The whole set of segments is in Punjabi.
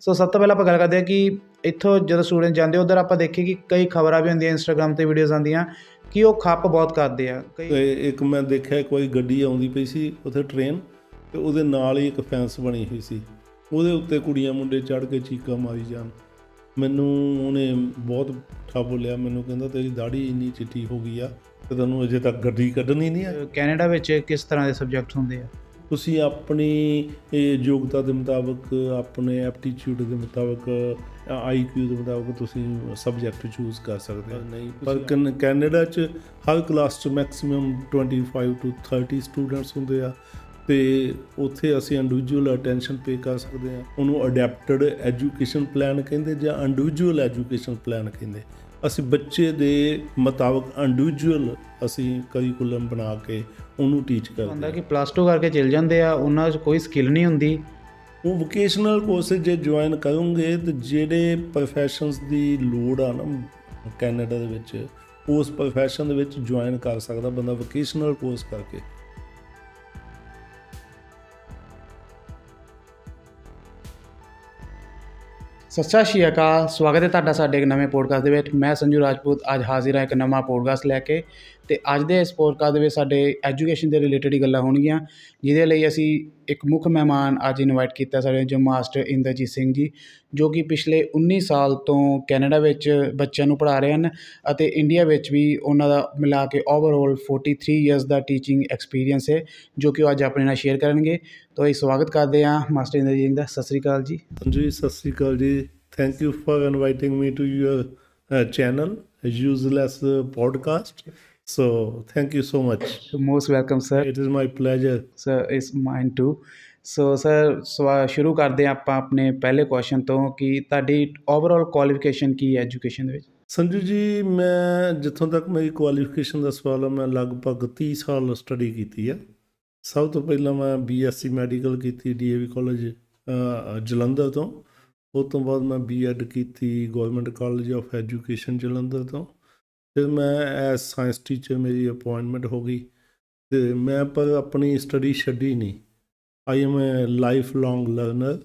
ਸੋ ਸਭ ਤੋਂ ਪਹਿਲਾਂ ਆਪਾਂ ਗੱਲ ਕਰਦੇ ਹਾਂ ਕਿ ਇੱਥੋਂ ਜਦੋਂ ਸਟੂਡੈਂਟ ਜਾਂਦੇ ਉਧਰ ਆਪਾਂ ਦੇਖੇ ਕਿ ਕਈ ਖਬਰਾਂ ਵੀ ਹੁੰਦੀਆਂ ਇੰਸਟਾਗ੍ਰam ਤੇ ਵੀਡੀਓਜ਼ ਆਉਂਦੀਆਂ ਕਿ ਉਹ ਖੱਪ ਬਹੁਤ ਕਰਦੇ ਆ ਇੱਕ ਮੈਂ ਦੇਖਿਆ ਕੋਈ ਗੱਡੀ ਆਉਂਦੀ ਪਈ ਸੀ ਉਥੇ ਟ੍ਰੇਨ ਤੇ ਉਹਦੇ ਨਾਲ ਹੀ ਇੱਕ ਫੈਂਸ ਬਣੀ ਹੋਈ ਸੀ ਉਹਦੇ ਉੱਤੇ ਕੁੜੀਆਂ ਮੁੰਡੇ ਚੜ ਕੇ ਚੀਕਾਂ ਮਾਰੀ ਜਾਣ ਮੈਨੂੰ ਉਹਨੇ ਬਹੁਤ ਠਾ ਬੋਲਿਆ ਮੈਨੂੰ ਕਹਿੰਦਾ ਤੇਰੀ ਦਾੜੀ ਇੰਨੀ ਚਿੱਟੀ ਹੋ ਗਈ ਆ ਤੇ ਤੈਨੂੰ ਅਜੇ ਤੱਕ ਗੱਡੀ ਕੱਢਣੀ ਨਹੀਂ ਆ ਕੈਨੇਡਾ ਵਿੱਚ ਕਿਸ ਤਰ੍ਹਾਂ ਦੇ ਸਬਜੈਕਟ ਹੁੰਦੇ ਆ ਤੁਸੀਂ ਆਪਣੀ ਯੋਗਤਾ ਦੇ ਮੁਤਾਬਕ ਆਪਣੇ ਐਪਟੀਟਿਊਡ ਦੇ ਮੁਤਾਬਕ ਆਈਕਿਊ ਦੇ ਮੁਤਾਬਕ ਤੁਸੀਂ ਸਬਜੈਕਟ ਚੂਜ਼ ਕਰ ਸਕਦੇ ਹੋ ਪਰ ਕੈਨੇਡਾ ਚ ਹਰ ਕਲਾਸ ਚ ਮੈਕਸਿਮਮ 25 ਟੂ 30 ਸਟੂਡੈਂਟਸ ਹੁੰਦੇ ਆ ਤੇ ਉੱਥੇ ਅਸੀਂ ਇੰਡੀਵਿਜੂਅਲ ਅਟੈਂਸ਼ਨ ਪੇ ਕਰ ਸਕਦੇ ਆ ਉਹਨੂੰ ਅਡੈਪਟਡ ਐਜੂਕੇਸ਼ਨ ਪਲਾਨ ਕਹਿੰਦੇ ਜਾਂ ਇੰਡੀਵਿਜੂਅਲ ਐਜੂਕੇਸ਼ਨ ਪਲਾਨ ਕਹਿੰਦੇ ਅਸੀਂ ਬੱਚੇ ਦੇ ਮੁਤਾਬਕ ਇੰਡੀਵਿਜੂਅਲ ਅਸੀਂ ਕਰਿਕੂਲਮ ਬਣਾ ਕੇ ਉਹਨੂੰ ਟੀਚ ਕਰਦੇ ਹਾਂ ਹੁੰਦਾ ਕਿ ਪਲੱਸ 2 ਕਰਕੇ ਚਲ ਜਾਂਦੇ ਆ ਉਹਨਾਂ ਵਿੱਚ ਕੋਈ ਸਕਿੱਲ ਨਹੀਂ ਹੁੰਦੀ ਉਹ ਵੋਕੇਸ਼ਨਲ ਕੋਰਸ ਜੇ ਜੁਆਇਨ ਕਰੋਗੇ ਤੇ ਜਿਹੜੇ ਪ੍ਰੋਫੈਸ਼ਨਸ ਦੀ ਲੋੜ ਆ ਨਾ ਕੈਨੇਡਾ ਦੇ ਵਿੱਚ ਉਸ ਪ੍ਰੋਫੈਸ਼ਨ ਦੇ ਵਿੱਚ ਜੁਆਇਨ ਕਰ ਸਕਦਾ ਬੰਦਾ ਵੋਕੇਸ਼ਨਲ ਕੋਰਸ ਕਰਕੇ ਸਤਿ ਸ਼੍ਰੀ ਅਕਾਲ ਸਵਾਗਤ ਹੈ ਤੁਹਾਡਾ ਸਾਡੇ ਇੱਕ ਨਵੇਂ ਪੋਡਕਾਸਟ ਦੇ ਵਿੱਚ ਮੈਂ ਸੰਜੂ ਰਾਜਪੂਤ ਅੱਜ ਹਾਜ਼ਰ ਹਾਂ ਇੱਕ ਨਵਾਂ ਪੋਡਕਾਸਟ ਲੈ ਕੇ ਤੇ ਅੱਜ ਦੇ ਇਸ ਪੋਡਕਾਸਟ ਦੇ ਵਿੱਚ ਸਾਡੇ ਐਜੂਕੇਸ਼ਨ ਦੇ ਰਿਲੇਟਡ ਹੀ ਗੱਲਾਂ ਹੋਣਗੀਆਂ ਜਿਹਦੇ ਲਈ ਅਸੀਂ ਇੱਕ ਮੁੱਖ ਮਹਿਮਾਨ ਅੱਜ ਇਨਵਾਈਟ ਕੀਤਾ ਸਾਡੇ ਜੋ ਮਾਸਟਰ ਇੰਦਰਜੀਤ ਸਿੰਘ ਜੀ ਜੋ ਕਿ ਪਿਛਲੇ 19 ਸਾਲ ਤੋਂ ਕੈਨੇਡਾ ਵਿੱਚ ਬੱਚਿਆਂ ਨੂੰ ਪੜ੍ਹਾ ਰਹੇ ਹਨ ਅਤੇ ਇੰਡੀਆ ਵਿੱਚ ਵੀ ਉਹਨਾਂ ਦਾ ਮਿਲਾ ਕੇ ਓਵਰਆਲ 43 ਇਅਰਸ ਦਾ ਟੀਚਿੰਗ ਐਕਸਪੀਰੀਅੰਸ ਹੈ ਜੋ ਕਿ ਉਹ ਅੱਜ ਆਪਣੇ ਨਾਲ ਸ਼ੇਅਰ ਕਰਨਗੇ ਤੋਂ ਇਹ ਸਵਾਗਤ ਕਰਦੇ ਹਾਂ ਮਾਸਟਰ ਇੰਦਰਜੀਤ ਸਿੰਘ ਦਾ ਸਤਿ ਸ੍ਰੀ ਅਕਾਲ ਜੀ ਜੀ ਸਤਿ Sri Akal ji thank you for inviting me to your channel useless podcast So thank you so much. Most welcome, sir. It is my pleasure. Sir, it's mine too. So sir ਸ਼ੁਰੂ ਕਰਦੇ ਆ ਆਪਾਂ ਆਪਣੇ ਪਹਿਲੇ ਕੁਐਸਚਨ ਤੋਂ ਕਿ ਤੁਹਾਡੀ ਓਵਰਆਲ ਕੁਆਲੀਫਿਕੇਸ਼ਨ ਕੀ ਹੈ ਐਜੂਕੇਸ਼ਨ ਦੇ ਵਿੱਚ ਸੰਜੂ ਜੀ ਮੈਂ ਜਿੱਥੋਂ ਤੱਕ ਮੇਰੀ ਕੁਆਲੀਫਿਕੇਸ਼ਨ ਦਾ ਸਵਾਲ ਹੈ ਮੈਂ ਲਗਭਗ 30 ਸਾਲ ਸਟੱਡੀ ਕੀਤੀ ਹੈ ਸਭ ਤੋਂ ਪਹਿਲਾਂ ਮੈਂ ਬੀਐਸਸੀ ਮੈਡੀਕਲ ਕੀਤੀ ਡੀਏਵੀ ਕਾਲਜ ਜਲੰਧਰ ਤੋਂ ਉਸ ਤੋਂ ਬਾਅਦ ਮੈਂ ਬੀਐਡ ਕੀਤੀ government college of education Jalandhar ਤੋਂ ਫਿਰ ਮੈਂ ਐਸ ਸਾਇੰਸ ਟੀਚਰ ਮੇਰੀ ਅਪਾਇੰਟਮੈਂਟ ਹੋ ਗਈ ਤੇ ਮੈਂ ਪਰ ਆਪਣੀ ਸਟੱਡੀ ਛੱਡੀ ਨਹੀਂ I am a life long learner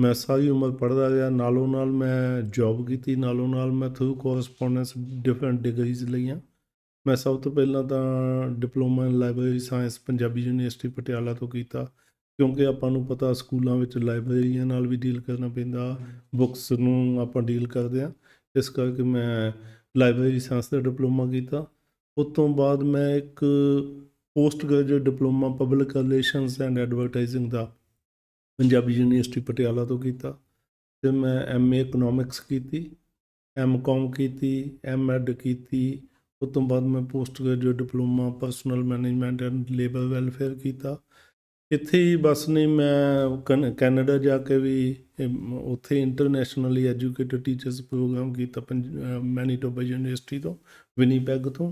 ਮੈਂ ਸਾਰੀ ਉਮਰ ਪੜਦਾ ਰਿਹਾ ਨਾਲੋਂ ਨਾਲ ਮੈਂ ਜੌਬ ਕੀਤੀ ਨਾਲੋਂ ਨਾਲ ਮੈਂ ਥਰੂ ਕੋਰਸਪੋਂਡੈਂਸ ਡਿਫਰੈਂਟ ਡਿਗਰੀਜ਼ ਲਈਆਂ ਮੈਂ ਸਭ ਤੋਂ ਪਹਿਲਾਂ ਤਾਂ diploma in library science Punjabi university Patiala ਤੋਂ ਕੀਤਾ ਕਿਉਂਕਿ ਆਪਾਂ ਨੂੰ ਪਤਾ ਸਕੂਲਾਂ ਵਿੱਚ ਲਾਇਬ੍ਰੇਰੀਆਂ ਨਾਲ ਵੀ ਡੀਲ ਕਰਨਾ ਪੈਂਦਾ ਬੁੱਕਸ ਨੂੰ ਆਪਾਂ ਡੀਲ ਕਰਦੇ ਆ ਇਸ ਕਰਕੇ ਮੈਂ ਲਾਇਬ੍ਰੇਰੀ ਸਾਇੰਸ ਦਾ ਡਿਪਲੋਮਾ ਕੀਤਾ ਉਸ ਤੋਂ ਬਾਅਦ ਮੈਂ ਇੱਕ post graduate diploma public relations and advertising ਦਾ ਪੰਜਾਬੀ ਯੂਨੀਵਰਸਿਟੀ ਪਟਿਆਲਾ ਤੋਂ ਕੀਤਾ ਫਿਰ ਮੈਂ ਐਮਏ ਇਕਨੋਮਿਕਸ ਕੀਤੀ ਐਮਕਾਮ ਕੀਤੀ ਐਮਐਡ ਕੀਤੀ ਉਸ ਤੋਂ ਬਾਅਦ ਮੈਂ post graduate diploma personnel management and labour welfare ਕੀਤਾ ਇੱਥੇ ਹੀ ਬਸ ਨਹੀਂ ਮੈਂ ਕੈਨੇਡਾ ਜਾ ਕੇ ਵੀ ਉੱਥੇ ਇੰਟਰਨੈਸ਼ਨਲੀ ਐਜੂਕੇਟਡ ਟੀਚਰਸ ਪ੍ਰੋਗਰਾਮ ਕੀਤਾ ਮੈਨੀਟੋਬਾ ਯੂਨੀਵਰਸਿਟੀ ਤੋਂ ਵਿਨੀਪੈਗ ਤੋਂ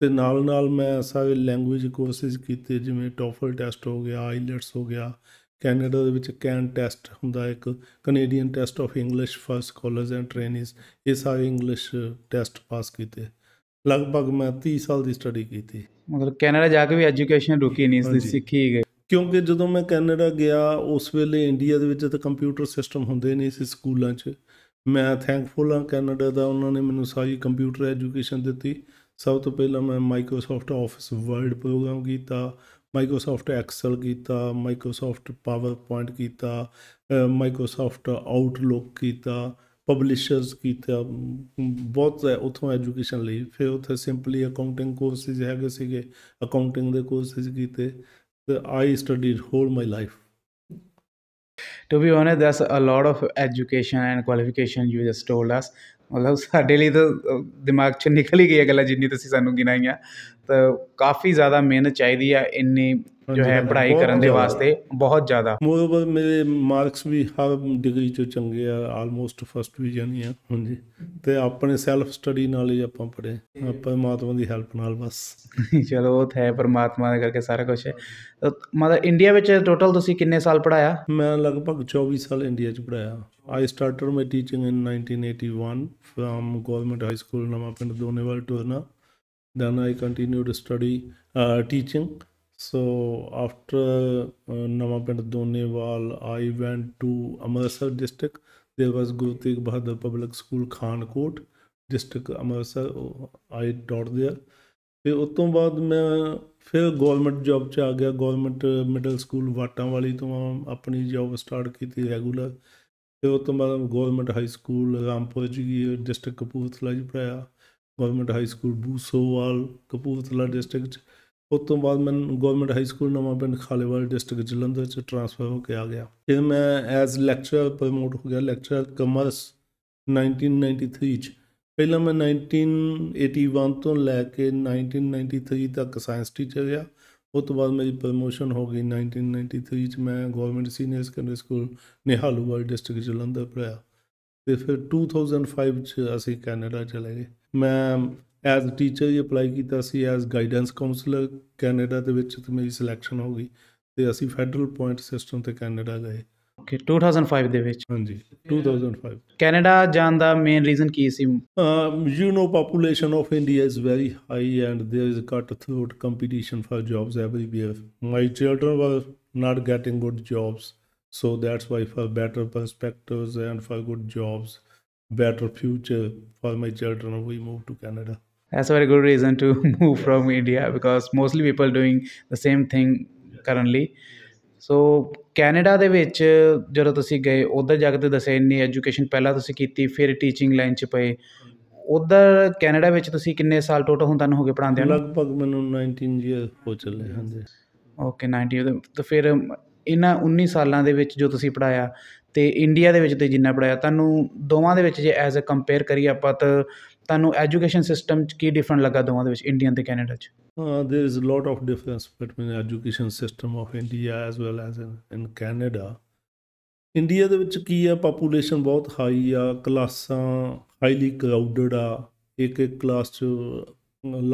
ਤੇ ਨਾਲ ਨਾਲ ਮੈਂ ਸਾਰੇ ਲੈਂਗੁਏਜ ਕੋਰਸਸ ਕੀਤੇ ਜਿਵੇਂ ਟੋਫਲ ਟੈਸਟ ਹੋ ਗਿਆ ਆਈਲਟਸ ਹੋ ਗਿਆ ਕੈਨੇਡਾ ਦੇ ਵਿੱਚ ਕੈਨ ਟੈਸਟ ਹੁੰਦਾ ਇੱਕ Canadian test of English for scholars and trainees ਇਹ ਸਾਰੇ ਇੰਗਲਿਸ਼ ਟੈਸਟ ਪਾਸ ਕੀਤੇ ਲਗਭਗ ਮੈਂ 30 ਸਾਲ ਦੀ ਸਟੱਡੀ ਕੀਤੀ ਮਤਲਬ ਕੈਨੇਡਾ ਜਾ ਕੇ ਵੀ ਐਜੂਕੇਸ਼ਨ ਰੁਕੀ ਨਹੀਂ ਸੀ ਸਿੱਖੀ ਗਈ ਕਿਉਂਕਿ ਜਦੋਂ ਮੈਂ ਕੈਨੇਡਾ ਗਿਆ ਉਸ ਵੇਲੇ ਇੰਡੀਆ ਦੇ ਵਿੱਚ ਤਾਂ ਕੰਪਿਊਟਰ ਸਿਸਟਮ ਹੁੰਦੇ ਨਹੀਂ ਸੀ ਸਕੂਲਾਂ 'ਚ ਮੈਂ ਥੈਂਕਫੁਲ ਹਾਂ ਕੈਨੇਡਾ ਦਾ ਉਹਨਾਂ ਨੇ ਮੈਨੂੰ ਸਾਰੀ ਕੰਪਿਊਟਰ ਐਜੂਕੇਸ਼ਨ ਦਿੱਤੀ ਸਭ ਤੋਂ ਪਹਿਲਾਂ ਮੈਂ ਮਾਈਕਰੋਸਾਫਟ ਆਫਿਸ ਵਰਡ ਪ੍ਰੋਗਰਾਮ ਕੀਤਾ ਮਾਈਕਰੋਸਾਫਟ ਐਕਸਲ ਕੀਤਾ ਮਾਈਕਰੋਸਾਫਟ ਪਾਵਰਪੁਆਇੰਟ ਕੀਤਾ ਮਾਈਕਰੋਸਾਫਟ ਆਊਟਲੁੱਕ ਕੀਤਾ ਪਬਲਿਸ਼ਰਸ ਕੀਤਾ ਬਹੁਤ ਉਥੋਂ ਐਜੂਕੇਸ਼ਨ ਲਈ ਫਿਰ ਉਥੇ ਸਿੰਪਲੀ ਅਕਾਊਂਟਿੰਗ ਕੋਰਸਿਸ ਹੈਗੇ ਸੀਗੇ ਅਕਾਊਂਟਿੰਗ ਦੇ ਕੋਰਸਿਸ ਕੀਤੇ that I studied whole my life. to be honest there's a lot of education and qualification you just told us ਮਤਲਬ ਸਾਡੇ ਲਈ ਤਾਂ ਦਿਮਾਗ 'ਚ ਨਿਕਲ ਹੀ ਗਈ ਗੱਲਾਂ ਜਿੰਨੀ ਤੁਸੀਂ ਸਾਨੂੰ ਗਿਣਾਈਆਂ ਤਾਂ ਕਾਫੀ ਜ਼ਿਆਦਾ ਮਿਹਨਤ ਚਾਹੀਦੀ ਆ ਇੰਨੀ ਜੋ ਹੈ ਪੜ੍ਹਾਈ ਕਰਨ ਦੇ ਵਾਸਤੇ ਬਹੁਤ ਜ਼ਿਆਦਾ ਮੇਰੇ ਮਾਰਕਸ ਵੀ ਹਰ ਡਿਗਰੀ ਚ ਚੰਗੇ ਆ ਆਲਮੋਸਟ ਫਰਸਟ ਵੀ ਜਾਨੀ ਆ ਹਾਂਜੀ ਤੇ ਆਪਣੇ ਸੈਲਫ ਸਟੱਡੀ ਨਾਲ ਹੀ ਆਪਾਂ ਪੜ੍ਹੇ ਮਾਤਮਾ ਦੀ ਹੈਲਪ ਨਾਲ ਬਸ ਚਲੋ ਉਹ ਹੈ ਪਰਮਾਤਮਾ ਦੇ ਕਰਕੇ ਸਾਰਾ ਕੁਝ ਹੈ ਮਤਲਬ ਇੰਡੀਆ ਵਿੱਚ ਟੋਟਲ ਤੁਸੀਂ ਕਿੰਨੇ ਸਾਲ ਪੜਾਇਆ ਮੈਂ ਲਗਭਗ 24 ਸਾਲ ਇੰਡੀਆ 'ਚ ਪੜਾਇਆ I started my teaching in 1981 from government high school Nawan Pind Donewal ਟੋਰਨਾ then I continued study teaching so after Nawan Pind Donewal I went to Amritsar district there was Guru Tegh Bahadur public school Khankot district Amritsar I taught there ਫਿਰ ਉਸ ਤੋਂ ਬਾਅਦ ਮੈਂ ਫਿਰ ਗਵਰਨਮੈਂਟ ਜੌਬ 'ਚ ਆ ਗਿਆ ਗਵਰਨਮੈਂਟ ਮਿਡਲ ਸਕੂਲ ਵਾਟਾਂ ਵਾਲੀ ਤੋਂ ਆਪਣੀ ਜੌਬ ਸਟਾਰਟ ਕੀਤੀ ਰੈਗੂਲਰ ਫਿਰ ਉਸ ਤੋਂ ਬਾਅਦ ਗਵਰਨਮੈਂਟ ਹਾਈ ਸਕੂਲ ਰਾਮਪੁਰ ਜੀ ਡਿਸਟ੍ਰਿਕਟ ਕਪੂਰਥਲਾ ਜੀ ਪੜਾਇਆ government high school Busowal Kapurthala district ਉਸ ਤੋਂ ਬਾਅਦ ਮੈਂ ਗਵਰਨਮੈਂਟ ਹਾਈ ਸਕੂਲ ਨਵਾਂ ਪਿੰਡ ਖਾਲੇਵਾਲ ਡਿਸਟ੍ਰਿਕਟ ਜਲੰਧਰ ਚ ਟ੍ਰਾਂਸਫਰ ਹੋ ਕੇ ਆ ਗਿਆ ਫਿਰ ਮੈਂ ਐਜ਼ ਲੈਕਚਰਰ ਪ੍ਰਮੋਟ ਹੋ ਗਿਆ ਲੈਕਚਰਰ ਕਮਰਸ 1993 ਚ ਪਹਿਲਾਂ ਮੈਂ 1981 ਤੋਂ ਲੈ ਕੇ 1993 ਤੱਕ ਸਾਇੰਸ ਟੀਚਰ ਰਿਹਾ ਉਸ ਤੋਂ ਬਾਅਦ ਮੇਰੀ ਪ੍ਰਮੋਸ਼ਨ ਹੋ ਗਈ 1993 ਚ ਮੈਂ government senior secondary school Nihaluwal district Jalandhar ਪੜ੍ਹਿਆ ਤੇ ਫਿਰ 2005 ਚ ਅਸੀਂ ਕੈਨੇਡਾ ਚਲੇ ਗਏ ਮੈਂ ਐਜ਼ ਅ ਟੀਚਰ ਹੀ ਅਪਲਾਈ ਕੀਤਾ ਸੀ ਐਜ਼ ਗਾਈਡੈਂਸ ਕਾਉਂਸਲਰ ਕੈਨੇਡਾ ਦੇ ਵਿੱਚ ਤੇ ਮੇਰੀ ਸਿਲੈਕਸ਼ਨ ਹੋ ਗਈ ਤੇ ਅਸੀਂ ਫੈਡਰਲ ਪੁਆਇੰਟ ਸਿਸਟਮ ਤੇ ਕੈਨੇਡਾ ਗਏ ਕਿ 2005 ਦੇ ਵਿੱਚ ਹਾਂਜੀ 2005 ਕੈਨੇਡਾ ਜਾਣ ਦਾ ਮੇਨ ਰੀਜ਼ਨ ਕੀ ਸੀ you know population of India is very high and there is cut throat competition for jobs everywhere my children was not getting good jobs so that's Y for better perspectives and for good jobs better future for my children we move to Canada that's a very good reason to move from india because mostly people doing the same thing currently so Canada ਦੇ ਵਿੱਚ ਜਦੋਂ ਤੁਸੀਂ ਗਏ ਉਧਰ ਜਾ ਕੇ ਤੁਸੀਂ ਦੱਸਿਆ ਇੰਨੀ ਐਜੂਕੇਸ਼ਨ ਪਹਿਲਾਂ ਤੁਸੀਂ ਕੀਤੀ ਫਿਰ ਟੀਚਿੰਗ ਲਾਈਨ 'ਚ ਪਏ ਉਧਰ ਕੈਨੇਡਾ ਵਿੱਚ ਤੁਸੀਂ ਕਿੰਨੇ ਸਾਲ ਟੋਟਲ ਹੁਣ ਤੁਹਾਨੂੰ ਹੋ ਗਏ ਪੜਾਉਂਦੇ ਨੂੰ ਲਗਭਗ ਮੈਨੂੰ 19 ਇਅਰ ਹੋ ਚੱਲੇ ਹਾਂਜੀ ਓਕੇ 19 ਤਾਂ ਫਿਰ ਇਹਨਾਂ 19 ਸਾਲਾਂ ਦੇ ਵਿੱਚ ਜੋ ਤੁਸੀਂ ਪੜਾਇਆ ਤੇ ਇੰਡੀਆ ਦੇ ਵਿੱਚ ਤੇ ਜਿੰਨਾ ਪੜਾਇਆ ਤੁਹਾਨੂੰ ਦੋਵਾਂ ਦੇ ਵਿੱਚ ਜੇ ਐਜ਼ ਅ ਕੰਪੇਅਰ ਕਰੀਏ ਆਪਾਂ ਤਾਂ ਤੁਹਾਨੂੰ ਐਜੂਕੇਸ਼ਨ ਸਿਸਟਮ 'ਚ ਕੀ ਡਿਫਰੈਂਟ ਲੱਗਾ ਦੋਵਾਂ ਦੇ ਵਿੱਚ ਇੰਡੀਅਨ ਤੇ ਕੈਨੇਡਾ 'ਚ there is a lot of difference between education system of India as well as in Canada India ਦੇ ਵਿੱਚ ਕੀ ਆ ਪੋਪੂਲੇਸ਼ਨ ਬਹੁਤ ਹਾਈ ਆ ਕਲਾਸਾਂ ਹਾਈਲੀ ਕਰਾਊਡਡ ਆ ਇੱਕ ਇੱਕ ਕਲਾਸ 'ਚ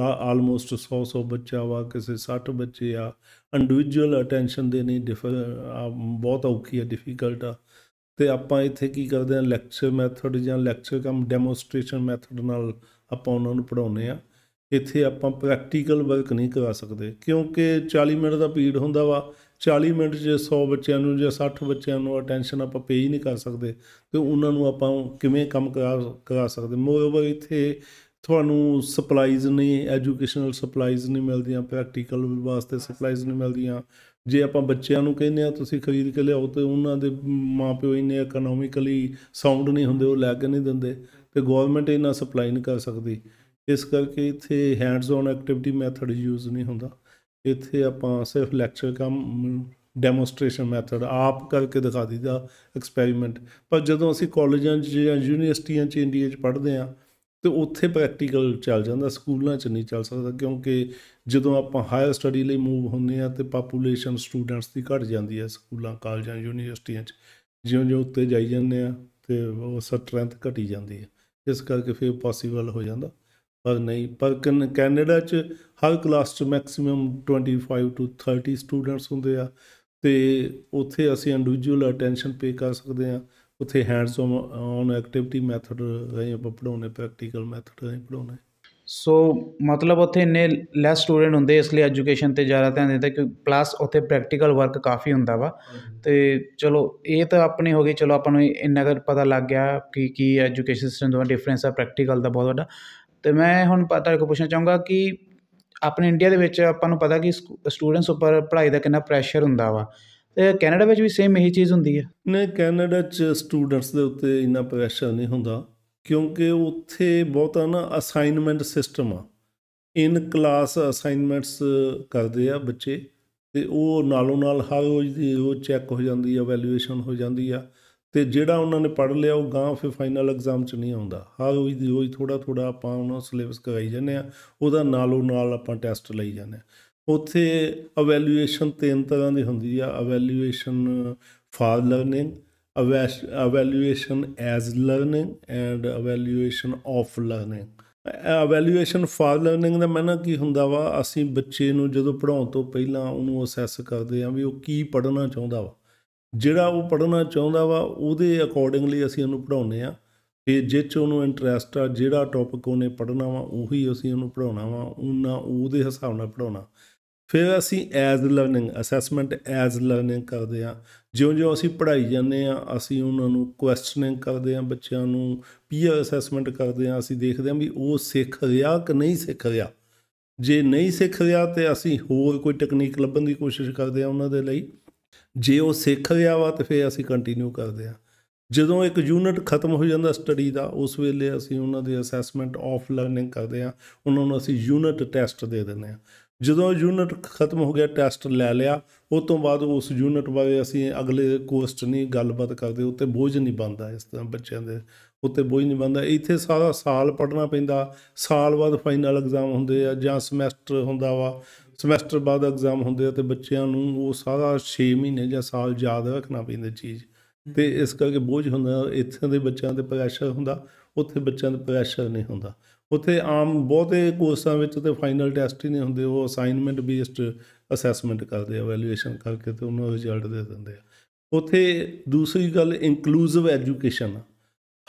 ਆਲਮੋਸਟ 100 100 ਬੱਚਾ ਵਾ ਕਿਸੇ 60 ਬੱਚੇ ਆ ਇੰਡੀਵਿਜੂਅਲ ਅਟੈਂਸ਼ਨ ਦੇਣੀ ਬਹੁਤ ਔਖੀ ਆ ਡਿਫਿਕਲਟ ਆ ਤੇ ਆਪਾਂ ਇੱਥੇ ਕੀ ਕਰਦੇ ਆ ਲੈਕਚਰ ਮੈਥਡ ਜਾਂ ਲੈਕਚਰ ਕਮ ਡੈਮੋਸਟ੍ਰੇਸ਼ਨ ਮੈਥਡ ਨਾਲ ਆਪਾਂ ਉਹਨਾਂ ਨੂੰ ਪੜਾਉਨੇ ਆ ਇੱਥੇ ਆਪਾਂ ਪ੍ਰੈਕਟੀਕਲ ਵਰਕ ਨਹੀਂ ਕਰਾ ਸਕਦੇ ਕਿਉਂਕਿ 40 ਮਿੰਟ ਦਾ ਪੀਰੀਅਡ ਹੁੰਦਾ ਵਾ 40 ਮਿੰਟ 'ਚ 100 ਬੱਚਿਆਂ ਨੂੰ ਜਾਂ 60 ਬੱਚਿਆਂ ਨੂੰ ਅਟੈਂਸ਼ਨ ਆਪਾਂ ਪੇ ਹੀ ਨਹੀਂ ਕਰ ਸਕਦੇ ਤੇ ਉਹਨਾਂ ਨੂੰ ਆਪਾਂ ਕਿਵੇਂ ਕੰਮ ਕਰਾ ਕਰਾ ਸਕਦੇ ਮੋਰਓਵਰ ਇੱਥੇ ਤੁਹਾਨੂੰ ਸਪਲਾਈਜ਼ ਨਹੀਂ ਐਜੂਕੇਸ਼ਨਲ ਸਪਲਾਈਜ਼ ਨਹੀਂ ਮਿਲਦੀਆਂ ਪ੍ਰੈਕਟੀਕਲ ਵਾਸਤੇ ਸਪਲਾਈਜ਼ ਨਹੀਂ ਮਿਲਦੀਆਂ ਜੇ ਆਪਾਂ ਬੱਚਿਆਂ ਨੂੰ ਕਹਿੰਦੇ ਆ ਤੁਸੀਂ ਖਰੀਦ ਕੇ ਲਿਆਓ ਤੇ ਉਹਨਾਂ ਦੇ ਮਾਪਿਓ ਇੰਨੇ ਇਕਨੋਮਿਕਲੀ ਸਾਊਂਡ ਨਹੀਂ ਹੁੰਦੇ ਉਹ ਲੈ ਕੇ ਨਹੀਂ ਦਿੰਦੇ ਤੇ ਗਵਰਨਮੈਂਟ ਇਹਨਾਂ ਸਪਲਾਈ ਨਹੀਂ ਕਰ ਸਕਦੀ ਇਸ ਕਰਕੇ ਇੱਥੇ hands on activity method use ਨਹੀਂ ਹੁੰਦਾ ਇੱਥੇ ਆਪਾਂ ਸਿਰਫ ਲੈਕਚਰ ਕਮ ਡੈਮੋਸਟ੍ਰੇਸ਼ਨ ਮੈਥਡ ਆਪ ਕਰਕੇ ਦਿਖਾ ਦਿੰਦਾ ਐਕਸਪੈਰੀਮੈਂਟ ਪਰ ਜਦੋਂ ਅਸੀਂ ਕਾਲਜਾਂ 'ਚ ਜਾਂ ਯੂਨੀਵਰਸਿਟੀਆਂ 'ਚ ਇੰਡੀਆ 'ਚ ਪੜ੍ਹਦੇ ਆ ਤੇ ਉੱਥੇ ਪ੍ਰੈਕਟੀਕਲ ਚੱਲ ਜਾਂਦਾ ਸਕੂਲਾਂ 'ਚ ਨਹੀਂ ਚੱਲ ਸਕਦਾ ਕਿਉਂਕਿ ਜਦੋਂ ਆਪਾਂ ਹਾਇਰ ਸਟੱਡੀ ਲਈ ਮੂਵ ਹੁੰਦੇ ਆ ਤੇ ਪਾਪੂਲੇਸ਼ਨ ਸਟੂਡੈਂਟਸ ਦੀ ਘਟ ਜਾਂਦੀ ਹੈ ਸਕੂਲਾਂ ਕਾਲਜਾਂ ਯੂਨੀਵਰਸਿਟੀਆਂ 'ਚ ਜਿਉਂ-ਜਿਉਂ ਉੱਤੇ ਜਾਈ ਜਾਂਦੇ ਆ ਤੇ ਉਹ ਸਟਰੈਂਥ ਘਟੀ ਜਾਂਦੀ ਹੈ ਇਸ ਕਰਕੇ ਫਿਰ ਪੋਸੀਬਲ ਹੋ ਜਾਂਦਾ ਪਰ ਨਹੀਂ ਪਰ ਕੈਨੇਡਾ 'ਚ ਹਰ ਕਲਾਸ 'ਚ ਮੈਕਸਿਮਮ 25 ਟੂ 30 ਸਟੂਡੈਂਟਸ ਹੁੰਦੇ ਆ ਤੇ ਉੱਥੇ ਅਸੀਂ ਇੰਡੀਵਿਜੂਅਲ ਅਟੈਂਸ਼ਨ ਪੇ ਕਰ ਸਕਦੇ ਆ ਉੱਥੇ ਹੈਂਡਸ ਔਨ ਐਕਟੀਵਿਟੀ ਮੈਥਡ ਰਾਹੀਂ ਆਪਾਂ ਪੜਾਉਨੇ ਪ੍ਰੈਕਟੀਕਲ ਮੈਥਡ ਰਾਹੀਂ ਪੜਾਉਨੇ ਸੋ ਮਤਲਬ ਉੱਥੇ ਇੰਨੇ ਲੈਸ ਸਟੂਡੈਂਟ ਹੁੰਦੇ ਇਸ ਲਈ ਐਜੂਕੇਸ਼ਨ ਤੇ ਜ਼ਿਆਦਾ ਧਿਆਨ ਦਿੰਦੇ ਕਿ ਪਲੱਸ ਉੱਥੇ ਪ੍ਰੈਕਟੀਕਲ ਵਰਕ ਕਾਫੀ ਹੁੰਦਾ ਵਾ ਤੇ ਚਲੋ ਇਹ ਤਾਂ ਆਪਣੀ ਹੋ ਗਈ ਚਲੋ ਆਪਾਂ ਨੂੰ ਇੰਨਾ ਕਰ ਪਤਾ ਲੱਗ ਗਿਆ ਕਿ ਕੀ ਐਜੂਕੇਸ਼ਨ ਸਿਸਟਮ ਦਾ ਡਿਫਰੈਂਸ ਆ ਪ੍ਰੈਕਟੀਕਲ ਦਾ ਬਹੁਤ ਵੱਡਾ ਤੇ ਮੈਂ ਹੁਣ ਪਤਾ ਕੋ ਪੁੱਛਣਾ ਚਾਹੂੰਗਾ ਕਿ ਆਪਣੇ ਇੰਡੀਆ ਦੇ ਵਿੱਚ ਆਪਾਂ ਨੂੰ ਪਤਾ ਕਿ ਸਟੂਡੈਂਟਸ ਉੱਪਰ ਪੜ੍ਹਾਈ ਦਾ ਕਿੰਨਾ ਪ੍ਰੈਸ਼ਰ ਹੁੰਦਾ ਵਾ ਕੈਨੇਡਾ ਵਿੱਚ ਵੀ ਸੇਮ ਇਹੀ ਚੀਜ਼ ਹੁੰਦੀ ਹੈ ਨਹੀਂ ਕੈਨੇਡਾ 'ਚ ਸਟੂਡੈਂਟਸ ਦੇ ਉੱਤੇ ਇੰਨਾ ਪ੍ਰੈਸ਼ਰ ਨਹੀਂ ਹੁੰਦਾ ਕਿਉਂਕਿ ਉੱਥੇ ਬਹੁਤਾ ਨਾ ਅਸਾਈਨਮੈਂਟ ਸਿਸਟਮ ਆ ਇਨ ਕਲਾਸ ਅਸਾਈਨਮੈਂਟਸ ਕਰਦੇ ਆ ਬੱਚੇ ਤੇ ਉਹ ਨਾਲੋਂ ਨਾਲ ਹਰ ਰੋਜ਼ ਉਹ ਚੈੱਕ ਹੋ ਜਾਂਦੀ ਆ ਵੈਲਿਊਏਸ਼ਨ ਹੋ ਜਾਂਦੀ ਆ ਤੇ ਜਿਹੜਾ ਉਹਨਾਂ ਨੇ ਪੜ੍ਹ ਲਿਆ ਉਹ ਗਾਂ ਫਿਰ ਫਾਈਨਲ ਐਗਜ਼ਾਮ 'ਚ ਨਹੀਂ ਆਉਂਦਾ ਹਰ ਜੀ ਦੀ ਰੋਜ਼ ਥੋੜਾ ਥੋੜਾ ਆਪਾਂ ਉਹਨਾਂ ਸਿਲੇਬਸ ਕਰਾਈ ਜਾਂਦੇ ਆ ਉਹਦਾ ਨਾਲੋਂ ਨਾਲ ਆਪਾਂ ਟੈਸਟ ਲਈ ਜਾਂਦੇ ਆ ਉੱਥੇ ਅਵੈਲੂਏਸ਼ਨ ਤਿੰਨ ਤਰ੍ਹਾਂ ਦੀ ਹੁੰਦੀ ਆ evaluation for learning evaluation as learning and evaluation of learning evaluation for learning ਦਾ ਮੈਨਾ ਕੀ ਹੁੰਦਾ ਵਾ ਅਸੀਂ ਬੱਚੇ ਨੂੰ ਜਦੋਂ ਪੜਾਉਣ ਤੋਂ ਪਹਿਲਾਂ ਉਹਨੂੰ ਅਸੈਸ ਕਰਦੇ ਆ ਵੀ ਉਹ ਕੀ ਪੜਨਾ ਚਾਹੁੰਦਾ ਵਾ ਜਿਹੜਾ ਉਹ ਪੜਨਾ ਚਾਹੁੰਦਾ ਵਾ ਉਹਦੇ ਅਕੋਰਡਿੰਗਲੀ ਅਸੀਂ ਉਹਨੂੰ ਪੜਾਉਨੇ ਆ ਕਿ ਜਿਸ 'ਚ ਉਹਨੂੰ ਇੰਟਰਸਟ ਆ ਜਿਹੜਾ ਟੌਪਿਕ ਉਹਨੇ ਪੜ੍ਹਨਾ ਵਾ ਉਹੀ ਅਸੀਂ ਉਹਨੂੰ ਪੜਾਉਣਾ ਵਾ ਉਹਨਾਂ ਉਹਦੇ ਹਿਸਾਬ ਨਾਲ ਪੜਾਉਣਾ ਫਿਰ ਅਸੀਂ as learning assessment as learning ਕਰਦੇ ਆ ਜਿਉਂ-ਜਿਉਂ ਅਸੀਂ ਪੜ੍ਹਾਈ ਜਾਂਦੇ ਆ ਅਸੀਂ ਉਹਨਾਂ ਨੂੰ ਕੁਐਸਚਨਿੰਗ ਕਰਦੇ ਆ ਬੱਚਿਆਂ ਨੂੰ ਪੀਅਰ ਅਸੈਸਮੈਂਟ ਕਰਦੇ ਆ ਅਸੀਂ ਦੇਖਦੇ ਆ ਵੀ ਉਹ ਸਿੱਖ ਰਿਹਾ ਕਿ ਨਹੀਂ ਸਿੱਖ ਰਿਹਾ ਜੇ ਨਹੀਂ ਸਿੱਖ ਰਿਹਾ ਤੇ ਅਸੀਂ ਹੋਰ ਕੋਈ ਟੈਕਨੀਕ ਲੱਭਣ ਦੀ ਕੋਸ਼ਿਸ਼ ਕਰਦੇ ਆ ਉਹਨਾਂ ਦੇ ਲਈ ਜੇ ਉਹ ਸਿੱਖ ਗਿਆ ਵਾ ਤੇ ਫਿਰ ਅਸੀਂ ਕੰਟੀਨਿਊ ਕਰਦੇ ਆ ਜਦੋਂ ਇੱਕ ਯੂਨਿਟ ਖਤਮ ਹੋ ਜਾਂਦਾ ਸਟੱਡੀ ਦਾ ਉਸ ਵੇਲੇ ਅਸੀਂ ਉਹਨਾਂ ਦੇ ਅਸੈਸਮੈਂਟ ਆਫ ਲਰਨਿੰਗ ਕਰਦੇ ਆ ਉਹਨਾਂ ਨੂੰ ਅਸੀਂ ਯੂਨਿਟ ਟੈਸਟ ਦੇ ਦਿੰਦੇ ਆ ਜਦੋਂ ਯੂਨਿਟ ਖਤਮ ਹੋ ਗਿਆ ਟੈਸਟ ਲੈ ਲਿਆ ਉਸ ਤੋਂ ਬਾਅਦ ਉਸ ਯੂਨਿਟ ਬਾਰੇ ਅਸੀਂ ਅਗਲੇ ਕੋਸਟ ਨਹੀਂ ਗੱਲਬਾਤ ਕਰਦੇ ਉੱਤੇ ਬੋਝ ਨਹੀਂ ਬਣਦਾ ਇਸ ਤਰ੍ਹਾਂ ਬੱਚਿਆਂ ਦੇ ਉੱਤੇ ਬੋਝ ਨਹੀਂ ਬਣਦਾ ਇੱਥੇ ਸਾਰਾ ਸਾਲ ਪੜ੍ਹਨਾ ਪੈਂਦਾ ਸਾਲ ਬਾਅਦ ਫਾਈਨਲ ਐਗਜ਼ਾਮ ਹੁੰਦੇ ਆ ਜਾਂ ਸਮੈਸਟਰ ਹੁੰਦਾ ਵਾ ਸਮੈਸਟਰ ਬਾਅਦ ਐਗਜ਼ਾਮ ਹੁੰਦੇ ਆ ਤੇ ਬੱਚਿਆਂ ਨੂੰ ਉਹ ਸਾਰਾ 6 ਮਹੀਨੇ ਜਾਂ ਸਾਲ ਯਾਦ ਰੱਖਣਾ ਪੈਂਦਾ ਚੀਜ਼ ਤੇ ਇਸ ਕਰਕੇ ਬੋਝ ਹੁੰਦਾ ਇੱਥੇ ਦੇ ਬੱਚਿਆਂ ਤੇ ਪ੍ਰੈਸ਼ਰ ਹੁੰਦਾ ਉੱਥੇ ਬੱਚਿਆਂ ਤੇ ਪ੍ਰੈਸ਼ਰ ਨਹੀਂ ਹੁੰਦਾ ਉੱਥੇ ਆਮ ਬਹੁਤੇ ਕੋਰਸਾਂ ਵਿੱਚ ਤੇ ਫਾਈਨਲ ਟੈਸਟ ਹੀ ਨਹੀਂ ਹੁੰਦੇ ਉਹ ਅਸਾਈਨਮੈਂਟ ਬੇਸਡ ਅਸੈਸਮੈਂਟ ਕਰਦੇ ਆ ਵੈਲਿਊਏਸ਼ਨ ਕਰਕੇ ਤੇ ਉਹਨਾਂ ਨੂੰ ਰਿਜ਼ਲਟ ਦੇ ਦਿੰਦੇ ਆ ਉੱਥੇ ਦੂਸਰੀ ਗੱਲ ਇਨਕਲੂਸਿਵ ਐਜੂਕੇਸ਼ਨ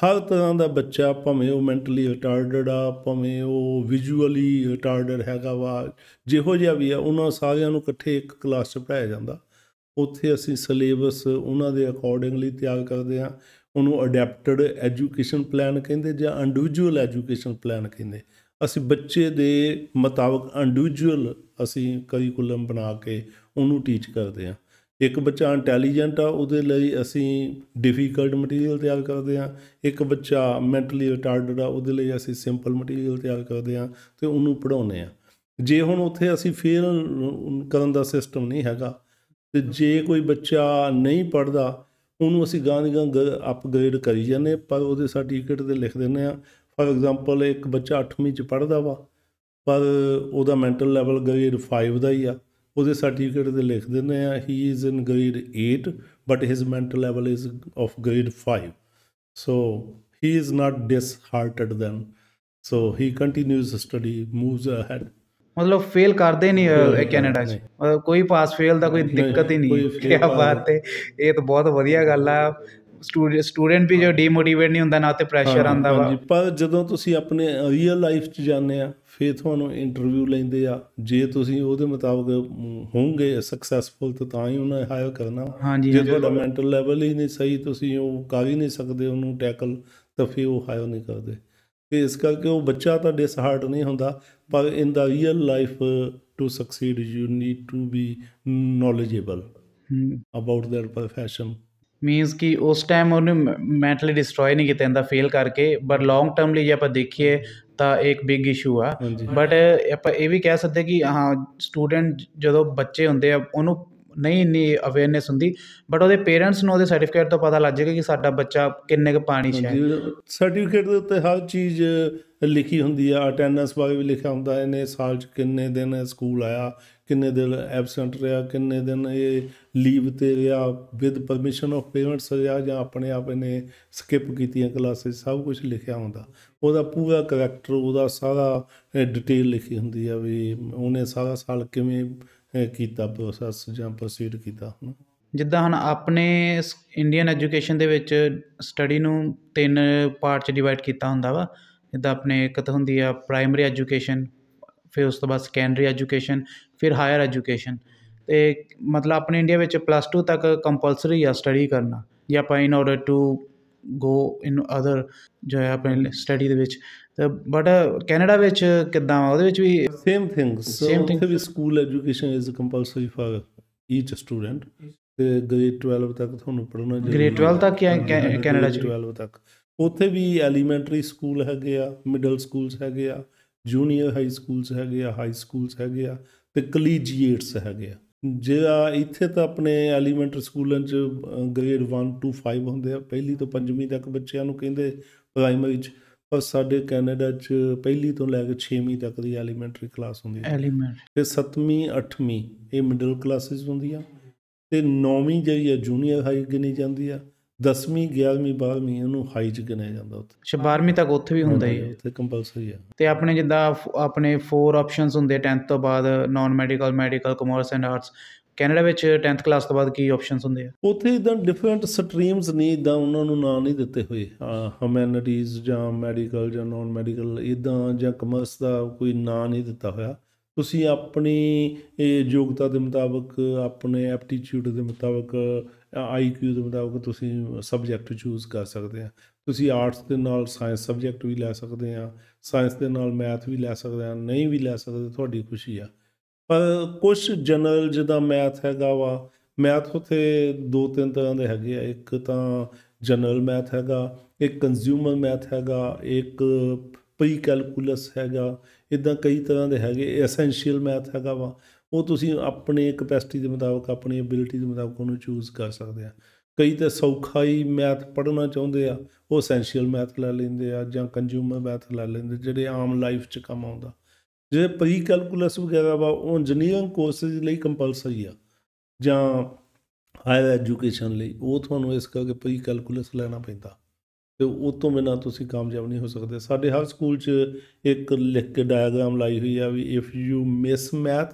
ਹਰ ਤਰ੍ਹਾਂ ਦਾ ਬੱਚਾ ਭਾਵੇਂ ਉਹ ਮੈਂਟਲੀ ਰਿਟਾਰਡਡ ਆ ਭਾਵੇਂ ਉਹ ਵਿਜ਼ੂਅਲੀ ਰਿਟਾਰਡਡ ਹੈਗਾ ਵਾ ਜਿਹੋ ਜਿਹਾ ਵੀ ਆ ਉਹਨਾਂ ਸਾਰਿਆਂ ਨੂੰ ਇਕੱਠੇ ਇੱਕ ਕਲਾਸ 'ਚ ਪੜਾਇਆ ਜਾਂਦਾ ਉੱਥੇ ਅਸੀਂ ਸਿਲੇਬਸ ਉਹਨਾਂ ਦੇ ਅਕੋਰਡਿੰਗਲੀ ਤਿਆਰ ਕਰਦੇ ਹਾਂ ਉਹਨੂੰ ਅਡੈਪਟਡ ਐਜੂਕੇਸ਼ਨ ਪਲਾਨ ਕਹਿੰਦੇ ਜਾਂ ਇੰਡੀਵਿਜੂਅਲ ਐਜੂਕੇਸ਼ਨ ਪਲਾਨ ਕਹਿੰਦੇ ਅਸੀਂ ਬੱਚੇ ਦੇ ਮੁਤਾਬਕ ਇੰਡੀਵਿਜੂਅਲ ਅਸੀਂ ਕਰਿਕੂਲਮ ਬਣਾ ਕੇ ਉਹਨੂੰ ਟੀਚ ਕਰਦੇ ਹਾਂ ਇੱਕ ਬੱਚਾ ਇੰਟੈਲੀਜੈਂਟ ਆ ਉਹਦੇ ਲਈ ਅਸੀਂ ਡਿਫਿਕਲਟ ਮਟੀਰੀਅਲ ਤਿਆਰ ਕਰਦੇ ਹਾਂ ਇੱਕ ਬੱਚਾ ਮੈਂਟਲੀ ਰਿਟਾਰਡਡ ਆ ਉਹਦੇ ਲਈ ਅਸੀਂ ਸਿੰਪਲ ਮਟੀਰੀਅਲ ਤਿਆਰ ਕਰਦੇ ਹਾਂ ਤੇ ਉਹਨੂੰ ਪੜਾਉਂਦੇ ਆ ਜੇ ਹੁਣ ਉੱਥੇ ਅਸੀਂ ਫੇਲ ਕਰਨ ਦਾ ਸਿਸਟਮ ਨਹੀਂ ਹੈਗਾ ਤੇ ਜੇ ਕੋਈ ਬੱਚਾ ਨਹੀਂ ਪੜਦਾ ਉਹਨੂੰ ਅਸੀਂ ਗਾਂ ਦੀ ਗਾਂ ਅਪਗ੍ਰੇਡ ਕਰੀ ਜਾਂਦੇ ਪਰ ਉਹਦੇ ਸਰਟੀਫਿਕੇਟ ਤੇ ਲਿਖ ਦਿੰਦੇ ਆ ਫਾਰ ਐਗਜ਼ਾਮਪਲ ਇੱਕ ਬੱਚਾ 8ਵੀਂ ਚ ਪੜਦਾ ਵਾ ਪਰ ਉਹਦਾ ਮੈਂਟਲ ਲੈਵਲ ਗ੍ਰੇਡ 5 ਦਾ ਹੀ ਆ ਉਹਦੇ ਸਰਟੀਫਿਕੇਟ ਤੇ ਲਿਖ ਦਿੰਦੇ ਆ he is in grade 8 but his mental level is of grade 5 so he is not disheartened then so he continues study study, ahead ਮਤਲਬ ਫੇਲ ਕਰਦੇ ਨਹੀਂ ਕੈਨੇਡਾ 'ਚ ਕੋਈ ਪਾਸ ਫੇਲ ਦਾ ਕੋਈ ਦਿੱਕਤ ਹੀ ਨਹੀਂ ਕੀ ਬਾਤ ਹੈ ਇਹ ਤਾਂ ਬਹੁਤ ਵਧੀਆ ਗੱਲ ਆ ਸਟੂਡੈਂਟ ਵੀ ਜੋ ਡੀਮੋਟੀਵੇਟ ਨਹੀਂ ਹੁੰਦਾ ਨਾ ਤੇ ਪ੍ਰੈਸ਼ਰ ਆਂਦਾ ਵਾ ਪਰ ਜਦੋਂ ਤੁਸੀਂ ਆਪਣੇ ਰੀਅਲ ਲਾਈਫ 'ਚ ਜਾਂਦੇ ਆ ਫੇਰ ਤੁਹਾਨੂੰ ਇੰਟਰਵਿਊ ਲੈਂਦੇ ਆ ਜੇ ਤੁਸੀਂ ਉਹਦੇ ਮੁਤਾਬਕ ਹੋਵੋਗੇ ਸਕਸੈਸਫੁਲ ਤਾਂ ਤਾਂ ਹੀ ਉਹਨਾਂ ਹਾਇਰ ਕਰਨਾ ਜੇ ਤੁਹਾਡਾ ਮੈਂਟਲ ਲੈਵਲ ਹੀ ਨਹੀਂ ਸਹੀ ਤੁਸੀਂ ਉਹ ਕਰ ਵੀ ਨਹੀਂ ਸਕਦੇ ਉਹਨੂੰ ਟੈਕਲ ਤਾਂ ਫੇਰ ਉਹ ਹਾਇਰ ਨਹੀਂ ਕਰਦੇ ਤੇ ਇਸ ਕਰਕੇ ਉਹ ਬੱਚਾ ਤਾਂ ਡਿਸਹਾਰਟ ਨਹੀਂ ਹੁੰਦਾ ਪਰ in the real life to succeed you need to be knowledgeable about there profession means ਕਿ ਉਸ ਟਾਈਮ ਉਹਨੂੰ ਮੈਂਟਲੀ ਡਿਸਟਰੋਏ ਨਹੀਂ ਕੀਤਾ ਇਹਦਾ ਫੇਲ ਕਰਕੇ ਬਟ ਲੌਂਗ ਟਰਮ ਲਈ ਜੇ ਆਪਾਂ ਦੇਖੀਏ ਤਾਂ ਇੱਕ ਬਿਗ ਇਸ਼ੂ ਆ ਬਟ ਆਪਾਂ ਇਹ ਵੀ ਕਹਿ ਸਕਦੇ ਕਿ ਹਾਂ ਸਟੂਡੈਂਟ ਜਦੋਂ ਬੱਚੇ ਹੁੰਦੇ ਆ ਉਹਨੂੰ ਨਹੀਂ ਇੰਨੀ ਅਵੇਅਰਨੈਸ ਹੁੰਦੀ ਬਟ ਉਹਦੇ ਪੇਰੈਂਟਸ ਨੂੰ ਉਹਦੇ ਸਰਟੀਫਿਕੇਟ ਤੋਂ ਪਤਾ ਲੱਗ ਜੇਗਾ ਕਿ ਸਾਡਾ ਬੱਚਾ ਕਿੰਨੇ ਕੁ ਪਾਣੀ 'ਚ ਹੈ ਸਰਟੀਫਿਕੇਟ ਦੇ ਉੱਤੇ ਹਰ ਚੀਜ਼ ਲਿਖੀ ਹੁੰਦੀ ਆ ਅਟੈਂਡੈਂਸ ਬਾਰੇ ਵੀ ਲਿਖਿਆ ਹੁੰਦਾ ਇਹਨੇ ਸਾਲ 'ਚ ਕਿੰਨੇ ਦਿਨ ਸਕੂਲ ਆਇਆ ਕਿੰਨੇ ਦਿਨ ਐਬਸੈਂਟ ਰਿਹਾ ਕਿੰਨੇ ਦਿਨ ਇਹ ਲੀਵ ਤੇ ਰਿਹਾ ਵਿਦ ਪਰਮਿਸ਼ਨ ਆਫ ਪੇਰੈਂਟਸ ਰਿਹਾ ਜਾਂ ਆਪਣੇ ਆਪ ਇਹਨੇ ਸਕਿਪ ਕੀਤੀਆਂ ਕਲਾਸਿਸ ਸਭ ਕੁਝ ਲਿਖਿਆ ਹੁੰਦਾ ਉਹਦਾ ਪੂਰਾ ਕੈਰੈਕਟਰ ਉਹਦਾ ਸਾਰਾ ਡਿਟੇਲ ਲਿਖੀ ਹੁੰਦੀ ਆ ਵੀ ਉਹਨੇ ਸਾਰਾ ਸਾਲ ਕਿਵੇਂ ਕੀਤਾ ਪ੍ਰੋਸੈਸ ਜਾਂ ਪ੍ਰੋਸੀਡ ਕੀਤਾ ਹੁਣ ਜਿੱਦਾਂ ਹੁਣ ਆਪਣੇ ਇੰਡੀਅਨ ਐਜੂਕੇਸ਼ਨ ਦੇ ਵਿੱਚ ਸਟੱਡੀ ਨੂੰ ਤਿੰਨ ਪਾਰਟ ਚ ਡਿਵਾਈਡ ਕੀਤਾ ਹੁੰਦਾ ਵਾ ਜਿੱਦਾਂ ਆਪਣੇ ਇੱਕ ਤਾਂ ਹੁੰਦੀ ਆ ਪ੍ਰਾਇਮਰੀ ਐਜੂਕੇਸ਼ਨ ਫਿਰ ਉਸ ਤੋਂ ਬਾਅਦ ਸੈਕੰਡਰੀ ਐਜੂਕੇਸ਼ਨ ਫਿਰ ਹਾਇਰ ਐਜੂਕੇਸ਼ਨ ਤੇ ਮਤਲਬ ਆਪਣੇ ਇੰਡੀਆ ਵਿੱਚ ਪਲੱਸ 2 ਤੱਕ ਕੰਪਲਸਰੀ ਆ ਸਟੱਡੀ ਕਰਨਾ ਜਾਂ ਆਪਾਂ in order to go in other ਜੋ ਹੈ ਆਪਣੇ ਸਟੱਡੀ ਦੇ ਵਿੱਚ ਤੇ ਬਟ uh, ਕੈਨੇਡਾ ਵਿੱਚ ਕਿਦਾਂ ਉਹਦੇ ਵਿੱਚ ਵੀ ਸੇਮ ਥਿੰਗਸ ਸੇਮ ਥਿੰਗ ਵੀ school education is compulsory for each student ਤੇ ਗ੍ਰੇਡ 12 ਤੱਕ ਤੁਹਾਨੂੰ ਪੜ੍ਹਨਾ ਜ਼ਰੂਰੀ ਗ੍ਰੇਡ 12 ਤੱਕ ਕੈਨੇਡਾ ਚ 12 ਤੱਕ ਉੱਥੇ ਵੀ ਐਲੀਮੈਂਟਰੀ ਸਕੂਲ ਹੈਗੇ ਆ ਮਿਡਲ ਸਕੂਲਸ ਹੈਗੇ ਆ ਜੂਨੀਅਰ ਹਾਈ ਸਕੂਲਸ ਹੈਗੇ ਆ ਹਾਈ ਸਕੂਲਸ ਹੈਗੇ ਆ ਤੇ ਕਲੀਜੀਏਟਸ ਹੈਗੇ ਆ ਜਿਹੜਾ ਇੱਥੇ ਤਾਂ ਆਪਣੇ ਐਲੀਮੈਂਟਰੀ ਸਕੂਲਾਂ 'ਚ ਗ੍ਰੇਡ 1 ਟੂ 5 ਹੁੰਦੇ ਆ ਪਹਿਲੀ ਤੋਂ ਪੰਜਵੀਂ ਤੱਕ ਬੱਚਿਆਂ ਨੂੰ ਕਹਿੰਦੇ ਪ੍ਰਾਇਮਰੀ 'ਚ ਔਰ ਸਾਡੇ ਕੈਨੇਡਾ 'ਚ ਪਹਿਲੀ ਤੋਂ ਲੈ ਕੇ 6ਵੀਂ ਤੱਕ ਦੀ ਐਲੀਮੈਂਟਰੀ ਕਲਾਸ ਹੁੰਦੀ ਹੈ ਐਲੀਮੈਂਟ ਤੇ 7ਵੀਂ 8ਵੀਂ ਇਹ ਮਿਡਲ ਕਲਾਸਿਸ ਹੁੰਦੀਆਂ ਤੇ 9ਵੀਂ ਜਿਹੜੀ ਹੈ ਜੂਨੀਅਰ ਹਾਈ ਗਿਣੀ ਜਾਂਦੀ ਆ 10ਵੀਂ 11ਵੀਂ 12ਵੀਂ ਉਹਨੂੰ ਹਾਈ ਚ ਗਿਣਿਆ ਜਾਂਦਾ ਉੱਥੇ 12ਵੀਂ ਤੱਕ ਉੱਥੇ ਵੀ ਹੁੰਦਾ ਹੀ ਹੈ ਉੱਥੇ ਕੰਪਲਸਰੀ ਆ ਤੇ ਆਪਣੇ ਜਿੱਦਾਂ ਆਪਣੇ 4 ਆਪਸ਼ਨਸ ਹੁੰਦੇ 10th ਤੋਂ ਬਾਅਦ non medical medical commerce and arts Canada ਵਿੱਚ 10th ਕਲਾਸ ਤੋਂ ਬਾਅਦ ਕੀ ਆਪਸ਼ਨਸ ਹੁੰਦੇ ਆ ਉੱਥੇ ਇਦਾਂ ਡਿਫਰੈਂਟ ਸਟਰੀਮਸ ਨਹੀਂ ਇਦਾਂ ਉਹਨਾਂ ਨੂੰ ਨਾਮ ਨਹੀਂ ਦਿੱਤੇ ਹੋਏ ਹਿਊਮੈਨਿਟੀਜ਼ ਜਾਂ ਮੈਡੀਕਲ ਜਾਂ ਨਾਨ ਮੈਡੀਕਲ ਇਦਾਂ ਜਾਂ ਕਮਰਸ ਦਾ ਕੋਈ ਨਾਮ ਨਹੀਂ ਦਿੱਤਾ ਹੋਇਆ ਤੁਸੀਂ ਆਪਣੀ ਇਹ ਯੋਗਤਾ ਦੇ ਮੁਤਾਬਕ ਆਪਣੇ ਐਪਟੀਟਿਊਡ ਦੇ ਮੁਤਾਬਕ ਆਈਕਿਊ ਦੇ ਮੁਤਾਬਕ ਤੁਸੀਂ ਸਬਜੈਕਟ ਚੂਜ਼ ਕਰ ਸਕਦੇ ਆ ਤੁਸੀਂ ਆਰਟਸ ਦੇ ਨਾਲ ਸਾਇੰਸ ਸਬਜੈਕਟ ਵੀ ਲੈ ਸਕਦੇ ਆ ਸਾਇੰਸ ਦੇ ਨਾਲ ਮੈਥ ਵੀ ਲੈ ਸਕਦੇ ਆ ਨਹੀਂ ਵੀ ਲੈ ਸਕਦੇ ਤੁਹਾਡੀ ਖੁਸ਼ੀ ਆ ਪਰ ਕੁਝ ਜਨਰਲ ਜਿਹਦਾ ਮੈਥ ਹੈਗਾ ਵਾ ਮੈਥ ਉਥੇ ਦੋ ਤਿੰਨ ਤਰ੍ਹਾਂ ਦੇ ਹੈਗੇ ਆ ਇੱਕ ਤਾਂ ਜਨਰਲ ਮੈਥ ਹੈਗਾ ਇੱਕ ਕੰਜ਼ਿਊਮਰ ਮੈਥ ਹੈਗਾ ਇੱਕ ਪ੍ਰੀ ਕੈਲਕੂਲਸ ਹੈਗਾ ਇਦਾਂ ਕਈ ਤਰ੍ਹਾਂ ਦੇ ਹੈਗੇ ਐਸੈਂਸ਼ੀਅਲ ਮੈਥ ਹੈਗਾ ਵਾ ਉਹ ਤੁਸੀਂ ਆਪਣੇ ਕਪੈਸਿਟੀ ਦੇ ਮੁਤਾਬਕ ਆਪਣੀ ਐਬਿਲਿਟੀ ਦੇ ਮੁਤਾਬਕ ਉਹਨੂੰ ਚੂਜ਼ ਕਰ ਸਕਦੇ ਆ ਕਈ ਤਾਂ ਸੌਖਾ ਹੀ ਮੈਥ ਪੜ੍ਹਨਾ ਚਾਹੁੰਦੇ ਆ ਉਹ ਐਸੈਂਸ਼ੀਅਲ ਮੈਥ ਲੈ ਲੈਂਦੇ ਆ ਜਾਂ ਕੰਜ਼ਿਊਮਰ ਮੈਥ ਲੈ ਲੈਂਦੇ ਜਿਹੜੇ ਆਮ ਲਾਈਫ 'ਚ ਕੰਮ ਆਉਂਦਾ ਜੇ ਪ੍ਰੀ ਕੈਲਕੂਲਸ ਵਗੈਰਾ ਵਾ ਉਹ ਇੰਜੀਨੀਅਰਿੰਗ ਕੋਰਸਿਸ ਲਈ ਕੰਪਲਸਰੀ ਆ ਜਾਂ ਹਾਇਰ ਐਜੂਕੇਸ਼ਨ ਲਈ ਉਹ ਤੁਹਾਨੂੰ ਇਸ ਕਰਕੇ ਪ੍ਰੀ ਕੈਲਕੂਲਸ ਲੈਣਾ ਪੈਂਦਾ ਤੇ ਉਹ ਤੋਂ ਬਿਨਾ ਤੁਸੀਂ ਕਾਮਯਾਬ ਨਹੀਂ ਹੋ ਸਕਦੇ ਸਾਡੇ ਹਰ ਸਕੂਲ 'ਚ ਇੱਕ ਲਿਖ ਕੇ ਡਾਇਗਰਾਮ ਲਾਈ ਹੋਈ ਆ ਵੀ if you miss math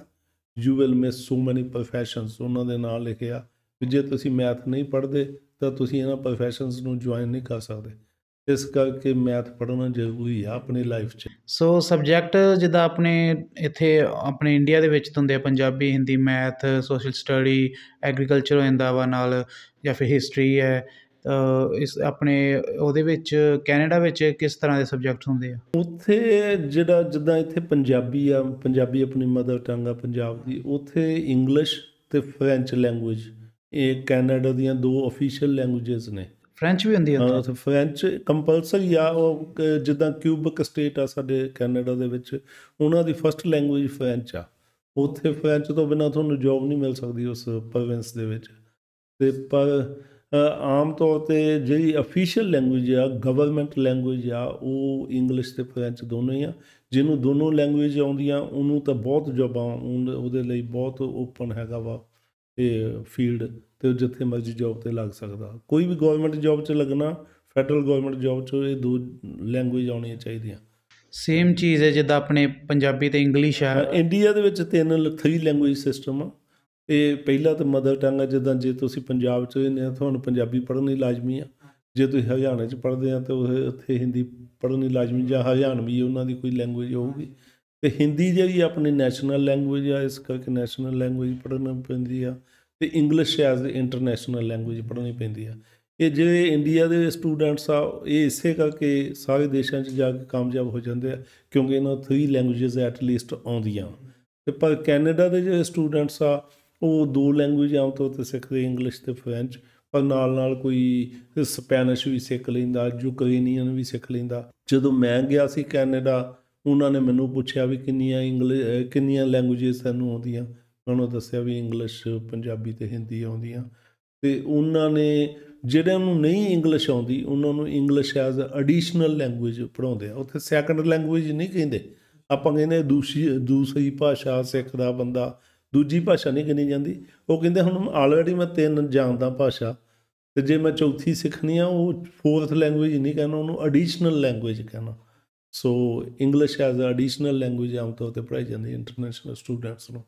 you will miss so many professions ਉਹਨਾਂ ਦੇ ਨਾਲ ਲਿਖਿਆ ਜੇ ਤੁਸੀਂ ਮੈਥ ਨਹੀਂ ਪੜ੍ਹਦੇ ਤਾਂ ਤੁਸੀਂ ਇਹਨਾਂ ਪ੍ਰੋਫੈਸ਼ਨਸ ਨੂੰ ਜੁਆਇਨ ਨਹੀਂ ਕਰ ਸਕਦੇ ਇਸ ਕਰਕੇ ਮੈਥ ਪੜ੍ਹਨਾ ਜ਼ਰੂਰੀ ਆ ਆਪਣੀ ਲਾਈਫ 'ਚ ਸੋ ਸਬਜੈਕਟ ਜਿੱਦਾਂ ਆਪਣੇ ਇੱਥੇ ਆਪਣੇ ਇੰਡੀਆ ਦੇ ਵਿੱਚ ਹੁੰਦੇ ਆ Punjabi Hindi math social study agriculture ਹੁੰਦਾ ਵਾ ਨਾਲ ਜਾਂ ਫਿਰ ਹਿਸਟਰੀ ਹੈ ਇਸ ਆਪਣੇ ਉਹਦੇ ਵਿੱਚ ਕੈਨੇਡਾ ਵਿੱਚ ਕਿਸ ਤਰ੍ਹਾਂ ਦੇ ਸਬਜੈਕਟ ਹੁੰਦੇ ਆ ਉੱਥੇ ਜਿਹੜਾ ਜਿੱਦਾਂ ਇੱਥੇ ਪੰਜਾਬੀ ਆ ਪੰਜਾਬੀ ਆਪਣੀ ਮਦਰ ਟੰਗ ਆ ਪੰਜਾਬ ਦੀ ਉੱਥੇ ਇੰਗਲਿਸ਼ ਤੇ ਫ੍ਰੈਂਚ ਲੈਂਗੁਏਜ ਇਹ ਕੈਨੇਡਾ ਦੀਆਂ ਦੋ ਅਫੀਸ਼ੀਅਲ ਲੈਂਗੁਏਜਸ ਨੇ ਫ੍ਰੈਂਚ ਵੀ ਹੁੰਦੀ ਹੈ ਤਾਂ ਫ੍ਰੈਂਚ ਕੰਪਲਸਰੀ ਆ ਉਹ ਜਿੱਦਾਂ ਕਿਊਬਕ ਸਟੇਟ ਆ ਸਾਡੇ ਕੈਨੇਡਾ ਦੇ ਵਿੱਚ ਉਹਨਾਂ ਦੀ ਫਰਸਟ ਲੈਂਗੁਏਜ ਫ੍ਰੈਂਚ ਆ ਉੱਥੇ ਫ੍ਰੈਂਚ ਤੋਂ ਬਿਨਾ ਤੁਹਾਨੂੰ ਜੌਬ ਨਹੀਂ ਮਿਲ ਸਕਦੀ ਉਸ ਪ੍ਰੋਵਿੰਸ ਦੇ ਵਿੱਚ ਤੇ ਪਰ ਆਮ ਤੌਰ ਤੇ ਜਿਹੜੀ ਅਫੀਸ਼ੀਅਲ ਲੈਂਗੁਏਜ ਆ ਗਵਰਨਮੈਂਟ ਲੈਂਗੁਏਜ ਆ ਉਹ ਇੰਗਲਿਸ਼ ਤੇ ਫ੍ਰੈਂਚ ਦੋਨੋਂ ਹੀ ਆ ਜਿਹਨੂੰ ਦੋਨੋਂ ਲੈਂਗੁਏਜ ਆਉਂਦੀਆਂ ਉਹਨੂੰ ਤਾਂ ਬਹੁਤ ਜੌਬਾਂ ਉਹਦੇ ਲਈ ਬਹੁਤ ਓਪਨ ਹੈਗਾ ਵਾ ਇਹ ਫੀਲਡ ਤੇ ਜਿੱਥੇ ਮਰਜ਼ੀ ਜੌਬ ਤੇ ਲੱਗ ਸਕਦਾ ਕੋਈ ਵੀ ਗਵਰਨਮੈਂਟ ਜੌਬ 'ਚ ਲੱਗਣਾ ਫੈਡਰਲ ਗਵਰਨਮੈਂਟ ਜੌਬ 'ਚ ਇਹ ਦੋ ਲੈਂਗੁਏਜ ਆਉਣੀਆਂ ਚਾਹੀਦੀਆਂ ਸੇਮ ਚੀਜ਼ ਹੈ ਜਿੱਦਾਂ ਆਪਣੇ ਪੰਜਾਬੀ ਤੇ ਇੰਗਲਿਸ਼ ਆ ਇੰਡੀਆ ਦੇ ਵਿੱਚ ਤਿੰਨ ਥਰੀ ਲੈਂਗੁਏਜ ਸਿਸਟਮ ਆ ਇਹ ਪਹਿਲਾ ਤਾਂ ਮਦਰ ਟੰਗ ਹੈ ਜਿੱਦਾਂ ਜੇ ਤੁਸੀਂ ਪੰਜਾਬ 'ਚ ਨੇ ਤੁਹਾਨੂੰ ਪੰਜਾਬੀ ਪੜ੍ਹਨੀ ਲਾਜ਼ਮੀ ਆ ਜੇ ਤੁਸੀਂ ਹਰਿਆਣਾ 'ਚ ਪੜ੍ਹਦੇ ਆ ਤਾਂ ਉੱਥੇ ਹਿੰਦੀ ਪੜ੍ਹਨੀ ਲਾਜ਼ਮੀ ਜਾਂ ਹਰਿਆਣਵੀ ਉਹਨਾਂ ਦੀ ਕੋਈ ਲੈਂਗੁਏਜ ਹੋਊਗੀ ਤੇ ਹਿੰਦੀ ਜਿਹੜੀ ਆਪਣੀ ਨੈਸ਼ਨਲ ਲੈਂਗੁਏਜ ਆ ਇਸ ਕਰਕੇ ਨੈਸ਼ਨਲ ਲੈਂਗੁਏਜ ਪੜ੍ਹਨਾ ਪੈਂਦੀ ਆ ਤੇ English as a international language ਪੜ੍ਹਨੀ ਪੈਂਦੀ ਆ ਇਹ ਜਿਹੜੇ ਇੰਡੀਆ ਦੇ ਸਟੂਡੈਂਟਸ ਆ ਇਹ ਇਸੇ ਕਰਕੇ ਸਾਰੇ ਦੇਸ਼ਾਂ 'ਚ ਜਾ ਕੇ ਕਾਮਯਾਬ ਹੋ ਜਾਂਦੇ ਆ ਕਿਉਂਕਿ ਇਹਨਾਂ 3 ਲੈਂਗੁਏਜਸ ਐਟ ਲੀਸਟ ਆਉਂਦੀਆਂ ਤੇ ਪਰ ਕੈਨੇਡਾ ਦੇ ਜਿਹੜੇ ਸਟੂਡੈਂਟਸ ਆ ਉਹ ਦੋ ਲੈਂਗੁਏਜ ਆਮ ਤੌਰ ਤੇ ਸਿੱਖਦੇ ਇੰਗਲਿਸ਼ ਤੇ ਫ੍ਰੈਂਚ ਪਰ ਨਾਲ ਨਾਲ ਕੋਈ ਸਪੈਨਿਸ਼ ਵੀ ਸਿੱਖ ਲੈਂਦਾ ਯੂਕਰੇਨੀਅਨ ਵੀ ਸਿੱਖ ਲੈਂਦਾ ਜਦੋਂ ਮੈਂ ਗਿਆ ਸੀ ਕੈਨੇਡਾ ਉਹਨਾਂ ਨੇ ਮੈਨੂੰ ਪੁੱਛਿਆ ਵੀ ਕਿੰਨੀਆਂ ਇੰਗਲਿਸ਼ ਕਿੰਨੀਆਂ ਲੈਂਗੁਏਜਸ ਸਾਨੂੰ ਆਉਂਦੀਆਂ ਉਹਨਾਂ ਨੂੰ ਦੱਸਿਆ ਵੀ ਇੰਗਲਿਸ਼ ਪੰਜਾਬੀ ਤੇ ਹਿੰਦੀ ਆਉਂਦੀਆਂ ਤੇ ਉਹਨਾਂ ਨੇ ਜਿਹੜਿਆਂ ਨੂੰ ਨਹੀਂ ਇੰਗਲਿਸ਼ ਆਉਂਦੀ ਉਹਨਾਂ ਨੂੰ ਇੰਗਲਿਸ਼ ਐਜ਼ ਐਡੀਸ਼ਨਲ ਲੈਂਗੁਏਜ ਪੜਾਉਂਦੇ ਆ ਉੱਥੇ ਸੈਕੰਡ ਲੈਂਗੁਏਜ ਨਹੀਂ ਕਹਿੰਦੇ ਆਪਾਂ ਕਹਿੰਦੇ ਦੂਸਰੀ ਦੂਸਰੀ ਭਾਸ਼ਾ ਸਿੱਖਦਾ ਬੰਦਾ ਦੂਜੀ ਭਾਸ਼ਾ ਨਹੀਂ ਕਹਿੰਦੀ ਜਾਂਦੀ ਉਹ ਕਹਿੰਦੇ ਹੁਣ ਆਲਰੇਡੀ ਮੈਂ ਤਿੰਨ ਜਾਣਦਾ ਭਾਸ਼ਾ ਤੇ ਜੇ ਮੈਂ ਚੌਥੀ ਸਿੱਖਣੀ ਆ ਉਹ ਫੋਰਥ ਲੈਂਗੁਏਜ ਨਹੀਂ ਕਹਿਣਾ ਉਹਨੂੰ ਐਡੀਸ਼ਨਲ ਲੈਂਗੁਏਜ ਕਹਿਣਾ so English as a additional language ਆਮ ਤੌਰ ਤੇ ਪੜਾਈ ਜਾਂਦੀ ਹੈ ਇੰਟਰਨੈਸ਼ਨਲ ਸਟੂਡੈਂਟਸ ਨੂੰ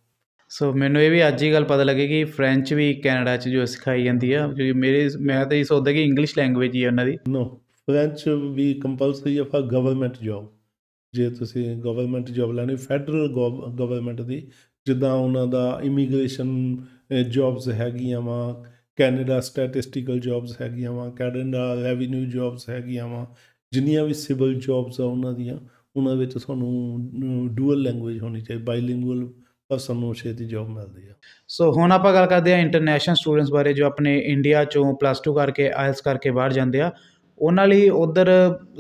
ਸੋ ਮੈਨੂੰ ਇਹ ਵੀ ਅੱਜ ਹੀ ਗੱਲ ਪਤਾ ਲੱਗੀ ਕਿ ਫ੍ਰੈਂਚ ਵੀ ਕੈਨੇਡਾ 'ਚ ਜੋ ਸਿਖਾਈ ਜਾਂਦੀ ਆ ਕਿਉਂਕਿ ਮੇਰੇ ਮੈਂ ਤਾਂ ਇਹ ਸੋਚਦਾ ਕਿ ਇੰਗਲਿਸ਼ ਲੈਂਗੁਏਜ ਹੀ ਹੈ ਉਹਨਾਂ ਦੀ ਨੋ ਫ੍ਰੈਂਚ ਵੀ ਕੰਪਲਸਰੀ ਹੈ ਫਾਰ ਗਵਰਨਮੈਂਟ ਜੌਬ ਜੇ ਤੁਸੀਂ ਗਵਰਨਮੈਂਟ ਜੌਬ ਲੈਣੀ ਫੈਡਰਲ ਗਵਰਨਮੈਂਟ ਦੀ ਜਿੱਦਾਂ ਉਹਨਾਂ ਦਾ ਇਮੀਗ੍ਰੇਸ਼ਨ ਜੌਬਸ ਹੈਗੀਆਂ ਵਾ ਕੈਨੇਡਾ ਸਟੈਟਿਸਟੀਕਲ ਜੌਬਸ ਹੈਗੀਆਂ ਵਾ ਕੈਨੇਡਾ ਰੈਵਨਿਊ ਜੌਬਸ ਹੈਗੀਆਂ ਵਾ ਜਿੰਨੀਆਂ ਵੀ ਸਿਵਲ ਜੌਬਸ ਆ ਉਹਨਾਂ ਦੀਆਂ ਉਹਨਾਂ ਵਿੱਚ ਤੁਹਾਨੂੰ ਡੂਅਲ ਲੈਂਗੁਏਜ ਹੋਣੀ ਚਾਹੀਦੀ ਬਾਈਲਿੰਗੁਅਲ ਪਰਸਨ ਨੂੰ ਛੇਤੀ ਜੌਬ ਮਿਲਦੀ ਆ ਸੋ ਹੁਣ ਆਪਾਂ ਗੱਲ ਕਰਦੇ ਆ ਇੰਟਰਨੈਸ਼ਨਲ ਸਟੂਡੈਂਟਸ ਬਾਰੇ ਜੋ ਆਪਣੇ ਇੰਡੀਆ ਚੋਂ ਪਲੱਸ 2 ਕਰਕੇ ਆਇਲਸ ਕਰਕੇ ਬਾਹਰ ਜਾਂਦੇ ਆ ਉਹਨਾਂ ਲਈ ਉਧਰ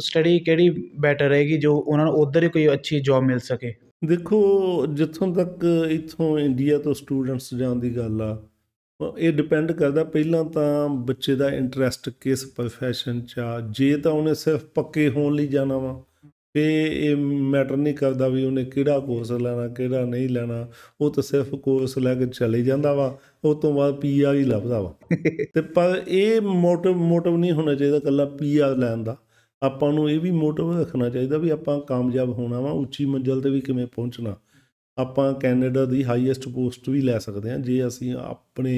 ਸਟੱਡੀ ਕਿਹੜੀ ਬੈਟਰ ਰਹੇਗੀ ਜੋ ਉਹਨਾਂ ਨੂੰ ਉਧਰ ਹੀ ਕੋਈ ਅੱਛੀ ਜੌਬ ਮਿਲ ਸਕੇ ਦੇਖੋ ਜਿੱਥੋਂ ਤੱਕ ਇਥੋਂ ਇੰਡੀਆ ਤੋਂ ਸਟੂਡੈਂਟਸ ਜਾਣ ਦੀ ਗੱਲ ਆ ਇਹ ਡਿਪੈਂਡ ਕਰਦਾ ਪਹਿਲਾਂ ਤਾਂ ਬੱਚੇ ਦਾ ਇੰਟਰਸਟ ਕਿਸ profession ਚ ਆ ਜੇ ਤਾਂ ਉਹਨੇ ਸਿਰਫ ਪੱਕੇ ਹੋਣ ਲਈ ਜਾਣਾ ਵਾ ਤੇ ਇਹ ਮੈਟਰ ਨਹੀਂ ਕਰਦਾ ਵੀ ਉਹਨੇ ਕਿਹੜਾ ਕੋਰਸ ਲੈਣਾ ਕਿਹੜਾ ਨਹੀਂ ਲੈਣਾ ਉਹ ਤਾਂ ਸਿਰਫ ਕੋਰਸ ਲੈ ਕੇ ਚਲੇ ਜਾਂਦਾ ਵਾ ਉਸ ਤੋਂ ਬਾਅਦ ਪੀਆਰ ਹੀ ਲੱਭਦਾ ਵਾ ਤੇ ਪਰ ਇਹ ਮੋਟਿਵ ਮੋਟਿਵ ਨਹੀਂ ਹੋਣਾ ਚਾਹੀਦਾ ਕੱਲਾ ਪੀਆਰ ਲੈਣ ਦਾ ਆਪਾਂ ਨੂੰ ਇਹ ਵੀ ਮੋਟਿਵ ਰੱਖਣਾ ਚਾਹੀਦਾ ਵੀ ਆਪਾਂ ਕਾਮਯਾਬ ਹੋਣਾ ਵਾ ਉੱਚੀ ਮੰਜ਼ਲ ਤੇ ਵੀ ਕਿਵੇਂ ਪਹੁੰਚਣਾ ਆਪਾਂ ਕੈਨੇਡਾ ਦੀ ਹਾਈਐਸਟ ਪੋਸਟ ਵੀ ਲੈ ਸਕਦੇ ਹਾਂ ਜੇ ਅਸੀਂ ਆਪਣੇ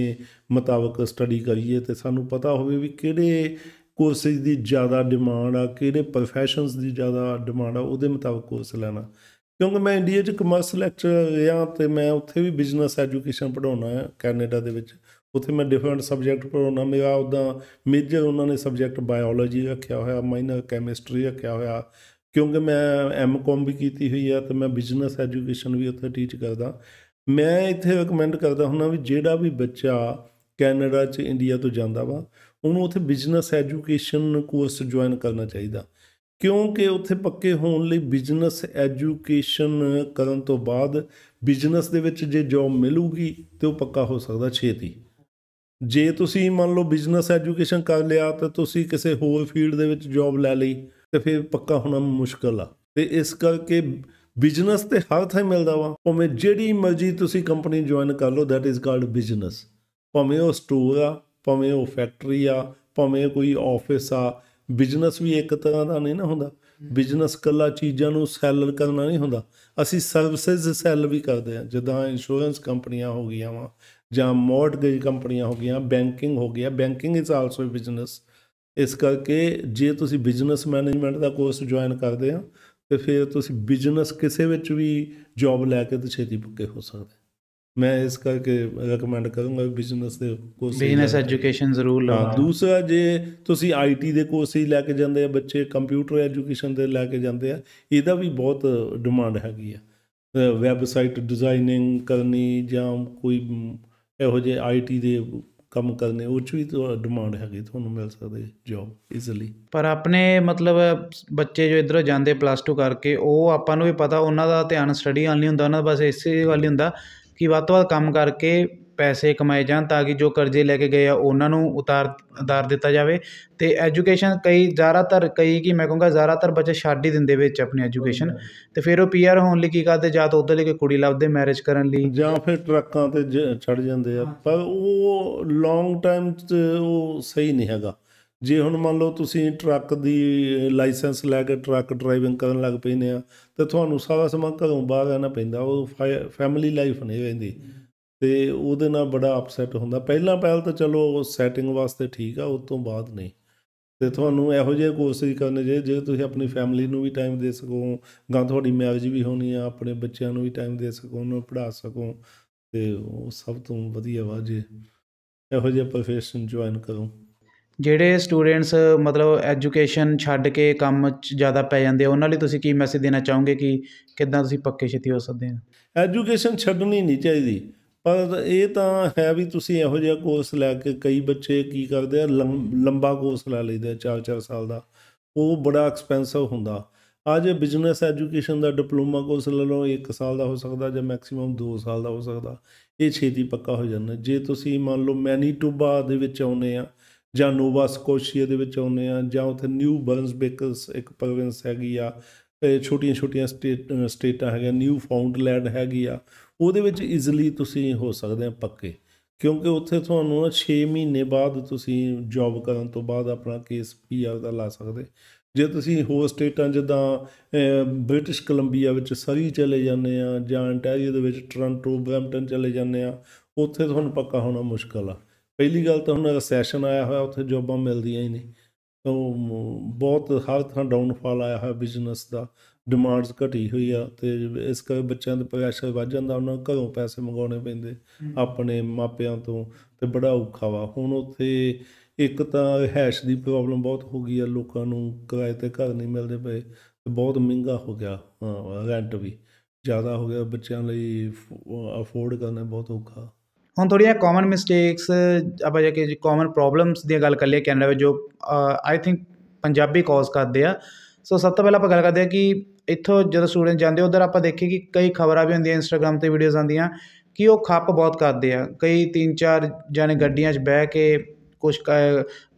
ਮੁਤਾਬਕ ਸਟੱਡੀ ਕਰੀਏ ਤੇ ਸਾਨੂੰ ਪਤਾ ਹੋਵੇ ਵੀ ਕਿਹੜੇ ਕੋਰਸਿਸ ਦੀ ਜ਼ਿਆਦਾ ਡਿਮਾਂਡ ਆ ਕਿਹੜੇ ਪ੍ਰੋਫੈਸ਼ਨਸ ਦੀ ਜ਼ਿਆਦਾ ਡਿਮਾਂਡ ਆ ਉਹਦੇ ਮੁਤਾਬਕ ਕੋਰਸ ਲੈਣਾ ਕਿਉਂਕਿ ਮੈਂ ਇੰਡੀਆ 'ਚ ਕਮਰਸ ਲੈਕਚਰ ਰਿਹਾ ਤੇ ਮੈਂ ਉੱਥੇ ਵੀ ਬਿਜ਼ਨਸ ਐਜੂਕੇਸ਼ਨ ਪੜਾਉਣਾ ਹੈ ਕੈਨੇਡਾ ਦੇ ਵਿੱਚ ਉੱਥੇ ਮੈਂ ਡਿਫਰੈਂਟ ਸਬਜੈਕਟ ਪੜਾਉਣਾ ਮੇਰਾ ਉਦਾਂ ਮੇਜਰ ਉਹਨਾਂ ਨੇ ਸਬਜੈਕਟ ਬਾਇਓਲੋਜੀ ਰੱਖਿਆ ਹੋਇਆ ਮਾਈਨਰ ਕੈਮਿਸਟਰੀ ਰੱਖਿਆ ਹੋਇਆ ਕਿਉਂਕਿ ਮੈਂ ਐਮਕॉम ਵੀ ਕੀਤੀ ਹੋਈ ਆ ਤੇ ਮੈਂ ਬਿਜ਼ਨਸ ਐਜੂਕੇਸ਼ਨ ਵੀ ਉੱਥੇ ਟੀਚ ਕਰਦਾ ਮੈਂ ਇੱਥੇ ਰეკਮੈਂਡ ਕਰਦਾ ਹੁੰਨਾ ਵੀ ਜਿਹੜਾ ਵੀ ਬੱਚਾ ਕੈਨੇਡਾ ਚ ਇੰਡੀਆ ਤੋਂ ਜਾਂਦਾ ਵਾ ਉਹਨੂੰ ਉੱਥੇ ਬਿਜ਼ਨਸ ਐਜੂਕੇਸ਼ਨ ਕੋਰਸ ਜੁਆਇਨ ਕਰਨਾ ਚਾਹੀਦਾ ਕਿਉਂਕਿ ਉੱਥੇ ਪੱਕੇ ਹੋਣ ਲਈ ਬਿਜ਼ਨਸ ਐਜੂਕੇਸ਼ਨ ਕਰਨ ਤੋਂ ਬਾਅਦ ਬਿਜ਼ਨਸ ਦੇ ਵਿੱਚ ਜੇ ਜੌਬ ਮਿਲੂਗੀ ਤੇ ਉਹ ਪੱਕਾ ਹੋ ਸਕਦਾ ਛੇਤੀ ਜੇ ਤੁਸੀਂ ਮੰਨ ਲਓ ਬਿਜ਼ਨਸ ਐਜੂਕੇਸ਼ਨ ਕਰ ਲਿਆ ਤਾਂ ਤੁਸੀਂ ਕਿਸੇ ਹੋਰ ਫੀਲਡ ਦੇ ਵਿੱਚ ਜੌਬ ਲੈ ਲਈ ਤੇ ਫਿਰ ਪੱਕਾ ਹੋਣਾ ਮੁਸ਼ਕਲ ਆ ਤੇ ਇਸ ਕਰਕੇ ਬਿਜ਼ਨਸ ਤੇ ਹਰ ਥਾਂ ਮਿਲਦਾ ਵਾ ਭਾਵੇਂ ਜਿਹੜੀ ਮਰਜ਼ੀ ਤੁਸੀਂ ਕੰਪਨੀ ਜੁਆਇਨ ਕਰ ਲਓ ਥੈਟ ਇਜ਼ ਕਾਲਡ ਬਿਜ਼ਨਸ ਭਾਵੇਂ ਉਹ ਸਟੋਰ ਆ ਭਾਵੇਂ ਉਹ ਫੈਕਟਰੀ ਆ ਭਾਵੇਂ ਕੋਈ ਆਫਿਸ ਆ ਬਿਜ਼ਨਸ ਵੀ ਇੱਕ ਤਰ੍ਹਾਂ ਦਾ ਨਹੀਂ ਨਾ ਹੁੰਦਾ ਬਿਜ਼ਨਸ ਕੱਲਾ ਚੀਜ਼ਾਂ ਨੂੰ ਸੈਲ ਕਰਨਾ ਨਹੀਂ ਹੁੰਦਾ ਅਸੀਂ ਸਰਵਿਸਿਜ਼ ਸੈਲ ਵੀ ਕਰਦੇ ਆ ਜਿੱਦਾਂ ਇੰਸ਼ੋਰੈਂਸ ਕੰਪਨੀਆਂ ਹੋ ਗਈਆਂ ਵਾ ਜਾਂ ਮੋਰਟਗੇਜ ਕੰਪਨੀਆਂ ਹੋ ਗਈਆਂ ਬੈਂਕਿੰਗ ਹੋ ਗਿਆ ਬੈਂਕਿੰਗ ਇਜ਼ ਆਲਸੋ ਬਿਜ਼ਨਸ ਇਸ ਕਰਕੇ ਜੇ ਤੁਸੀਂ ਬਿਜ਼ਨਸ ਮੈਨੇਜਮੈਂਟ ਦਾ ਕੋਰਸ ਜੁਆਇਨ ਕਰਦੇ ਆ ਤੇ ਫਿਰ ਤੁਸੀਂ ਬਿਜ਼ਨਸ ਕਿਸੇ ਵਿੱਚ ਵੀ ਜੌਬ ਲੈ ਕੇ ਤੇ ਛੇਤੀ ਪੱਕੇ ਹੋ ਸਕਦੇ ਮੈਂ ਇਸ ਕਰਕੇ ਰეკਮੈਂਡ ਕਰੂੰਗਾ ਬਿਜ਼ਨਸ ਦੇ ਕੋਰਸ ਬਿਜ਼ਨਸ ਐਜੂਕੇਸ਼ਨ ਜ਼ਰੂਰ ਲਓ ਦੂਸਰਾ ਜੇ ਤੁਸੀਂ ਆਈਟੀ ਦੇ ਕੋਰਸ ਹੀ ਲੈ ਕੇ ਜਾਂਦੇ ਆ ਬੱਚੇ ਕੰਪਿਊਟਰ ਐਜੂਕੇਸ਼ਨ ਦੇ ਲੈ ਕੇ ਜਾਂਦੇ ਆ ਇਹਦਾ ਵੀ ਬਹੁਤ ਡਿਮਾਂਡ ਹੈਗੀ ਆ ਵੈਬਸਾਈਟ ਡਿਜ਼ਾਈਨਿੰਗ ਕਰਨੀ ਜਾਂ ਕੋਈ ਇਹੋ ਜਿਹੇ ਆਈਟੀ ਦੇ ਕੰਮ ਕਰਨੇ ਉਹ ਚ ਵੀ ਡਿਮਾਂਡ ਹੈਗੀ ਤੁਹਾਨੂੰ ਮਿਲ ਸਕਦੇ ਜੌਬ ਈਜ਼ੀਲੀ ਪਰ ਆਪਣੇ ਮਤਲਬ ਬੱਚੇ ਜੋ ਇਧਰੋਂ ਜਾਂਦੇ ਪਲੱਸ 2 ਕਰਕੇ ਉਹ ਆਪਾਂ ਨੂੰ ਵੀ ਪਤਾ ਉਹਨਾਂ ਦਾ ਧਿਆਨ ਸਟੱਡੀ ਵੱਲ ਨਹੀਂ ਹੁੰਦਾ ਉਹਨਾਂ ਦਾ ਬਸ ਇਸੇ ਵਾਲੀ ਹੀ ਹੁੰਦਾ ਕਿ ਵੱਧ ਤੋਂ ਵੱਧ ਕੰਮ ਕਰਕੇ ਪੈਸੇ ਕਮਾਏ ਜਾਣ ਤਾਂ ਕਿ ਜੋ ਕਰਜ਼ੇ ਲੈ ਕੇ ਗਏ ਆ ਉਹਨਾਂ ਨੂੰ ਉਤਾਰ ਉਤਾਰ ਦਿੱਤਾ ਜਾਵੇ ਤੇ ਐਜੂਕੇਸ਼ਨ ਕਈ ਜ਼ਿਆਦਾਤਰ ਕਈ ਕੀ ਮੈਂ ਕਹੂੰਗਾ ਜ਼ਿਆਦਾਤਰ ਬੱਚੇ ਛੱਡ ਹੀ ਦਿੰਦੇ ਵਿੱਚ ਆਪਣੀ ਐਜੂਕੇਸ਼ਨ ਤੇ ਫਿਰ ਉਹ ਪੀਆਰ ਹੋਣ ਲਈ ਕੀ ਕਰਦੇ ਜਾਂ ਤਾਂ ਉਧਰ ਲੈ ਕੇ ਕੁੜੀ ਲੱਭਦੇ ਮੈਰਿਜ ਕਰਨ ਲਈ ਜਾਂ ਫਿਰ ਟਰੱਕਾਂ ਤੇ ਛੱਡ ਜਾਂਦੇ ਆ ਪਰ ਉਹ ਲੌਂਗ ਟਾਈਮ ਉਹ ਸਹੀ ਨਹੀਂ ਹੈਗਾ ਜੇ ਹੁਣ ਮੰਨ ਲਓ ਤੁਸੀਂ ਟਰੱਕ ਦੀ ਲਾਇਸੈਂਸ ਲੈ ਕੇ ਟਰੱਕ ਡਰਾਈਵਿੰਗ ਕਰਨ ਲੱਗ ਪੈਨੇ ਆ ਤੇ ਤੁਹਾਨੂੰ ਸਾਰਾ ਸਮਾਂ ਘਰੋਂ ਬਾਹਰ ਰਹਿਣਾ ਪੈਂਦਾ ਉਹ ਫੈਮਿਲੀ ਲਾਈਫ ਨਹੀਂ ਰਹਿੰਦੀ ਤੇ ਉਹਦੇ ਨਾਲ ਬੜਾ ਅਪਸੈਟ ਹੁੰਦਾ ਪਹਿਲਾਂ ਪਹਿਲ ਤਾਂ ਚਲੋ ਸੈਟਿੰਗ ਵਾਸਤੇ ਠੀਕ ਆ ਉਸ ਤੋਂ ਬਾਅਦ ਨਹੀਂ ਤੇ ਤੁਹਾਨੂੰ ਇਹੋ ਜਿਹੇ ਕੋਰਸਿਸ ਕਰਨੇ ਜੇ ਜੇ ਤੁਸੀਂ ਆਪਣੀ ਫੈਮਿਲੀ ਨੂੰ ਵੀ ਟਾਈਮ ਦੇ ਸਕੋ ਗਾਂ ਤੁਹਾਡੀ ਮੈਰਿਜ ਵੀ ਹੋਣੀ ਆ ਆਪਣੇ ਬੱਚਿਆਂ ਨੂੰ ਵੀ ਟਾਈਮ ਦੇ ਸਕੋ ਉਹਨਾਂ ਨੂੰ ਪੜ੍ਹਾ ਸਕੋ ਤੇ ਉਹ ਸਭ ਤੋਂ ਵਧੀਆ ਵਾ ਜੇ ਇਹੋ ਜਿਹਾ ਪ੍ਰੋਫੈਸ਼ਨ ਜੁਆਇਨ ਕਰੋ ਜਿਹੜੇ ਸਟੂਡੈਂਟਸ ਮਤਲਬ ਐਜੂਕੇਸ਼ਨ ਛੱਡ ਕੇ ਕੰਮ ਚ ਜ਼ਿਆਦਾ ਪੈ ਜਾਂਦੇ ਆ ਉਹਨਾਂ ਲਈ ਤੁਸੀਂ ਕੀ ਮੈਸੇਜ ਦੇਣਾ ਚਾਹੋਗੇ ਕਿ ਕਿਦਾਂ ਤੁਸੀਂ ਪੱਕੇ ਛੇਤੀ ਹੋ ਸਕਦੇ ਆ ਐਜੂਕੇਸ਼ਨ ਛੱਡਣੀ ਨਹੀਂ ਚਾਹੀਦੀ ਪਰ ਇਹ ਤਾਂ ਹੈ ਵੀ ਤੁਸੀਂ ਇਹੋ ਜਿਹਾ ਕੋਰਸ ਲੈ ਕੇ ਕਈ ਬੱਚੇ ਕੀ ਕਰਦੇ ਆ ਲੰਬਾ ਕੋਰਸ ਲੈ ਲੈਂਦੇ ਆ 4-4 ਸਾਲ ਦਾ ਉਹ ਬੜਾ ਐਕਸਪੈਂਸਿਵ ਹੁੰਦਾ ਅੱਜ ਬਿਜ਼ਨਸ ਐਜੂਕੇਸ਼ਨ ਦਾ ਡਿਪਲੋਮਾ ਕੋਰਸ ਲੈ ਲਓ 1 ਸਾਲ ਦਾ ਹੋ ਸਕਦਾ ਜਾਂ ਮੈਕਸਿਮਮ 2 ਸਾਲ ਦਾ ਹੋ ਸਕਦਾ ਇਹ ਛੇਤੀ ਪੱਕਾ ਹੋ ਜਾਂਦਾ ਜੇ ਤੁਸੀਂ ਮੰਨ ਲਓ ਮੈਨੀਟੋਬਾ ਦੇ ਵਿੱਚ ਆਉਨੇ ਆ ਜਾਂ ਨੋਵਾ ਸਕੋਸ਼ੀਆ ਦੇ ਵਿੱਚ ਆਉਨੇ ਆ ਜਾਂ ਉੱਥੇ ਨਿਊ ਬੇਕਰਸ ਇੱਕ ਪ੍ਰੋਵਿੰਸ ਹੈਗੀ ਆ ਛੋਟੀਆਂ-ਛੋਟੀਆਂ ਸਟੇਟ ਸਟੇਟਾਂ ਹੈਗੀਆਂ ਨਿਊ ਫਾਊਂਡਲੈਂਡ ਹੈਗੀ ਆ ਉਹਦੇ ਵਿੱਚ ਈਜ਼ੀਲੀ ਤੁਸੀਂ ਹੋ ਸਕਦੇ ਆ ਪੱਕੇ ਕਿਉਂਕਿ ਉੱਥੇ ਤੁਹਾਨੂੰ 6 ਮਹੀਨੇ ਬਾਅਦ ਤੁਸੀਂ ਜੌਬ ਕਰਨ ਤੋਂ ਬਾਅਦ ਆਪਣਾ ਕੇਸ ਪੀਆਰ ਦਾ ਲਾ ਸਕਦੇ ਜੇ ਤੁਸੀਂ ਹੋਰ ਸਟੇਟਾਂ ਜਿੱਦਾਂ ਬ੍ਰਿਟਿਸ਼ ਕੋਲੰਬੀਆ ਵਿੱਚ ਸਰੀ ਚਲੇ ਜਾਂਦੇ ਆ ਜਾਂ ਅੰਟਾਰੀਓ ਦੇ ਵਿੱਚ ਟੋਰਾਂਟੋ ਬ੍ਰੈਂਟਨ ਚਲੇ ਜਾਂਦੇ ਆ ਉੱਥੇ ਤੁਹਾਨੂੰ ਪੱਕਾ ਹੋਣਾ ਮੁਸ਼ਕਲ ਆ ਪਹਿਲੀ ਗੱਲ ਤਾਂ ਹੁਣ ਰੈਸੈਸ਼ਨ ਆਇਆ ਹੋਇਆ ਉੱਥੇ ਜੌਬਾਂ ਮਿਲਦੀਆਂ ਹੀ ਨਹੀਂ ਤਾਂ ਬਹੁਤ ਹਰ ਥਾਂ ਡਾਊਨਫਾਲ ਆਇਆ ਹੋਇਆ ਬਿਜ਼ਨਸ ਦਾ ਡਿਮਾਂਡਸ ਘਟੀ ਹੋਈ ਆ ਤੇ ਇਸ ਕਰਕੇ ਬੱਚਿਆਂ ਦੇ ਪ੍ਰੈਸ਼ਰ ਵੱਧ ਜਾਂਦਾ ਉਹਨਾਂ ਨੂੰ ਘਰੋਂ ਪੈਸੇ ਮੰਗਾਉਣੇ ਪੈਂਦੇ ਆਪਣੇ ਮਾਪਿਆਂ ਤੋਂ ਤੇ ਬੜਾ ਔਖਾ ਵਾ ਹੁਣ ਉੱਥੇ ਇੱਕ ਤਾਂ ਹੈਸ਼ ਦੀ ਪ੍ਰੋਬਲਮ ਬਹੁਤ ਹੋ ਗਈ ਆ ਲੋਕਾਂ ਨੂੰ ਕਿਰਾਏ ਤੇ ਘਰ ਨਹੀਂ ਮਿਲਦੇ ਪਏ ਤੇ ਬਹੁਤ ਮਹਿੰਗਾ ਹੋ ਗਿਆ ਹਾਂ ਰੈਂਟ ਵੀ ਜ਼ਿਆਦਾ ਹੋ ਗਿਆ ਬੱਚਿਆਂ ਲਈ ਅਫੋਰਡ ਕਰਨਾ ਬਹੁਤ ਔਖਾ ਹੁਣ ਥੋੜੀਆਂ ਕਾਮਨ ਮਿਸਟੇਕਸ ਆਪਾਂ ਜੇ ਕਿ ਕਾਮਨ ਪ੍ਰੋਬਲਮਸ ਦੀ ਗੱਲ ਕਰ ਲਈਏ ਕੈਨੇਡਾ ਵਿੱਚ ਜੋ ਆਈ ਥਿੰਕ ਪੰਜਾਬੀ ਕਾਜ਼ ਕਰਦੇ ਆ ਸੋ ਸਭ ਤੋਂ ਪਹਿਲਾਂ ਆਪਾਂ ਗੱਲ ਕਰਦੇ ਹਾਂ ਕਿ ਇੱਥੋਂ ਜਦੋਂ ਸਟੂਡੈਂਟ ਜਾਂਦੇ ਉਧਰ ਆਪਾਂ ਦੇਖੀ ਕਿ ਕਈ ਖਬਰਾਂ ਵੀ ਹੁੰਦੀਆਂ ਇੰਸਟਾਗ੍ਰam 'ਤੇ ਵੀਡੀਓਜ਼ ਆਉਂਦੀਆਂ ਕਿ ਉਹ ਖੱਪ ਬਹੁਤ ਕਰਦੇ ਆ ਕਈ ਤਿੰਨ ਚਾਰ ਜਾਣੇ ਗੱਡੀਆਂ 'ਚ ਬਹਿ ਕੇ ਕੁਝ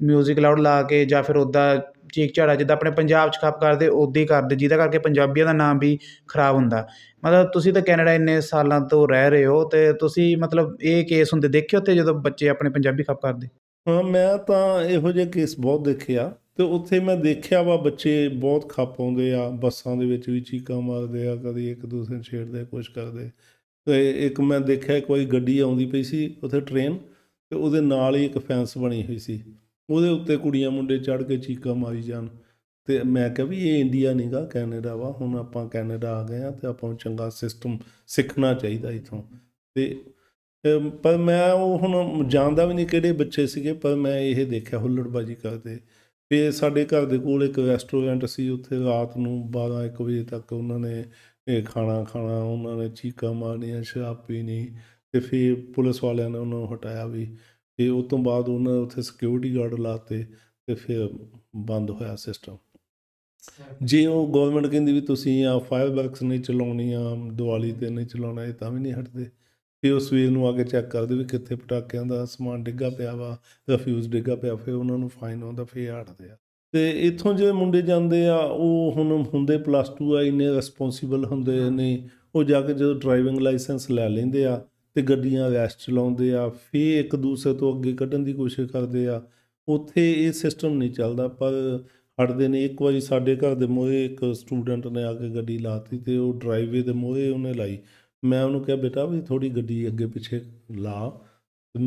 ਮਿਊਜ਼ਿਕ ਲਾਊਡ ਲਾ ਕੇ ਜਾਂ ਫਿਰ ਉਦਾਂ ਚੀਕ ਝਾੜਾ ਜਿੱਦਾਂ ਆਪਣੇ ਪੰਜਾਬ 'ਚ ਖੱਪ ਕਰਦੇ ਉੱਦਾਂ ਹੀ ਕਰਦੇ ਜਿਹਦਾ ਕਰਕੇ ਪੰਜਾਬੀਆਂ ਦਾ ਨਾਮ ਵੀ ਖਰਾਬ ਹੁੰਦਾ ਮਤਲਬ ਤੁਸੀਂ ਤਾਂ ਕੈਨੇਡਾ ਇੰਨੇ ਸਾਲਾਂ ਤੋਂ ਰਹਿ ਰਹੇ ਹੋ ਤੇ ਤੁਸੀਂ ਮਤਲਬ ਇਹ ਕੇਸ ਹੁੰਦੇ ਦੇਖਿਓ ਤੇ ਜਦੋਂ ਬੱਚੇ ਆਪਣੇ ਪੰਜਾਬੀ ਖੱਪ ਕਰਦੇ ਹਾਂ ਮੈਂ ਤਾਂ ਇਹੋ ਜਿਹੇ ਕੇਸ ਬਹੁਤ ਦੇਖਿਆ ਤੇ ਉੱਥੇ ਮੈਂ ਦੇਖਿਆ ਵਾ ਬੱਚੇ ਬਹੁਤ ਖੱਪ ਆਉਂਦੇ ਆ ਬੱਸਾਂ ਦੇ ਵਿੱਚ ਵੀ ਚੀਕਾਂ ਮਾਰਦੇ ਆ ਕਦੀ ਇੱਕ ਦੂਸਰੇ ਨੂੰ ਛੇੜਦੇ ਕੁਝ ਕਰਦੇ ਤੇ ਇੱਕ ਮੈਂ ਦੇਖਿਆ ਕੋਈ ਗੱਡੀ ਆਉਂਦੀ ਪਈ ਸੀ ਉੱਥੇ ਟ੍ਰੇਨ ਤੇ ਉਹਦੇ ਨਾਲ ਹੀ ਇੱਕ ਫੈਂਸ ਬਣੀ ਹੋਈ ਸੀ ਉਹਦੇ ਉੱਤੇ ਕੁੜੀਆਂ ਮੁੰਡੇ ਚੜ ਕੇ ਚੀਕਾਂ ਮਾਰੀ ਜਾਣ ਤੇ ਮੈਂ ਕਿਹਾ ਵੀ ਇਹ ਇੰਡੀਆ ਨਹੀਂਗਾ ਕੈਨੇਡਾ ਵਾ ਹੁਣ ਆਪਾਂ ਕੈਨੇਡਾ ਆ ਗਏ ਆ ਤੇ ਆਪਾਂ ਨੂੰ ਚੰਗਾ ਸਿਸਟਮ ਸਿੱਖਣਾ ਚਾਹੀਦਾ ਇਥੋਂ ਤੇ ਪਰ ਮੈਂ ਉਹ ਹੁਣ ਜਾਣਦਾ ਵੀ ਨਹੀਂ ਕਿਹੜੇ ਬੱਚੇ ਸੀਗੇ ਪਰ ਮੈਂ ਇਹ ਦੇਖਿਆ ਹੁੱਲੜਬਾਜੀ ਕਰਦੇ ਤੇ ਸਾਡੇ ਘਰ ਦੇ ਕੋਲ ਇੱਕ ਰੈਸਟੋਰੈਂਟ ਸੀ ਉੱਥੇ ਰਾਤ ਨੂੰ 12 1 ਵਜੇ ਤੱਕ ਉਹਨਾਂ ਨੇ ਇਹ ਖਾਣਾ ਖਾਣਾ ਉਹਨਾਂ ਨੇ ਚੀਕਾਂ ਮਾਰਨੀਆਂ ਸ਼ਰਾਬ ਪੀਣੀ ਤੇ ਫਿਰ ਪੁਲਿਸ ਵਾਲਿਆਂ ਨੇ ਉਹਨਾਂ ਨੂੰ ਹਟਾਇਆ ਵੀ ਤੇ ਉਸ ਤੋਂ ਬਾਅਦ ਉਹਨਾਂ ਉੱਥੇ ਸਿਕਿਉਰਿਟੀ ਗਾਰਡ ਲਾਤੇ ਤੇ ਫਿਰ ਬੰਦ ਹੋਇਆ ਸਿਸਟਮ ਜੇ ਉਹ ਗਵਰਨਮੈਂਟ ਕਹਿੰਦੀ ਵੀ ਤੁਸੀਂ ਆ ਫਾਇਰ ਵਰਕਸ ਨਹੀਂ ਚਲਾਉਣੀ ਆ ਦੀਵਾਲੀ ਤੇ ਨਹੀਂ ਚਲਾਉਣਾ ਇਹ ਤਾਂ ਵੀ ਨਹੀਂ ਹਟਦੇ ਫਿਰ ਉਸ ਵੀਰ ਨੂੰ ਆ ਕੇ ਚੈੱਕ ਕਰਦੇ ਵੀ ਕਿੱਥੇ ਪਟਾਕਿਆਂ ਦਾ ਸਮਾਨ ਡਿੱਗਾ ਪਿਆ ਵਾ ਫਿਊਜ਼ ਡਿੱਗਾ ਪਿਆ ਫਿਰ ਉਹਨਾਂ ਨੂੰ ਫਾਈਨ ਆਉਂਦਾ ਫਿਰ ਹਟਦੇ ਆ ਤੇ ਇਥੋਂ ਜਿਹੜੇ ਮੁੰਡੇ ਜਾਂਦੇ ਆ ਉਹ ਹੁਣ ਹੁੰਦੇ ਪਲੱਸ 2 ਆ ਇੰਨੇ ਰਿਸਪੌਂਸੀਬਲ ਹੁੰਦੇ ਨੇ ਉਹ ਜਾ ਕੇ ਜਦੋਂ ਡਰਾਈਵਿੰਗ ਲਾਇਸੈਂਸ ਲੈ ਲੈਂਦੇ ਆ ਤੇ ਗੱਡੀਆਂ ਰੈਸਟ ਚਲਾਉਂਦੇ ਆ ਫੇ ਇੱਕ ਦੂਸਰੇ ਤੋਂ ਅੱਗੇ ਕੱਢਣ ਦੀ ਕੋਸ਼ਿਸ਼ ਕਰਦੇ ਆ ਉੱਥੇ ਇਹ ਸਿਸਟਮ ਨਹੀਂ ਚੱਲਦਾ ਪਰ ਹਟਦੇ ਨੇ ਇੱਕ ਵਾਰੀ ਸਾਡੇ ਘਰ ਦੇ ਮੋਹਰੇ ਇੱਕ ਸਟੂਡੈਂਟ ਨੇ ਆ ਕੇ ਗੱਡੀ ਲਾਤੀ ਤੇ ਉਹ ਡਰਾਈਵੇ ਦੇ ਮੋਹਰੇ ਉਹਨੇ ਲਾਈ ਮੈਂ ਉਹਨੂੰ ਕਿਹਾ ਬੇਟਾ ਵੀ ਥੋੜੀ ਗੱਡੀ ਅੱਗੇ ਪਿੱਛੇ ਲਾ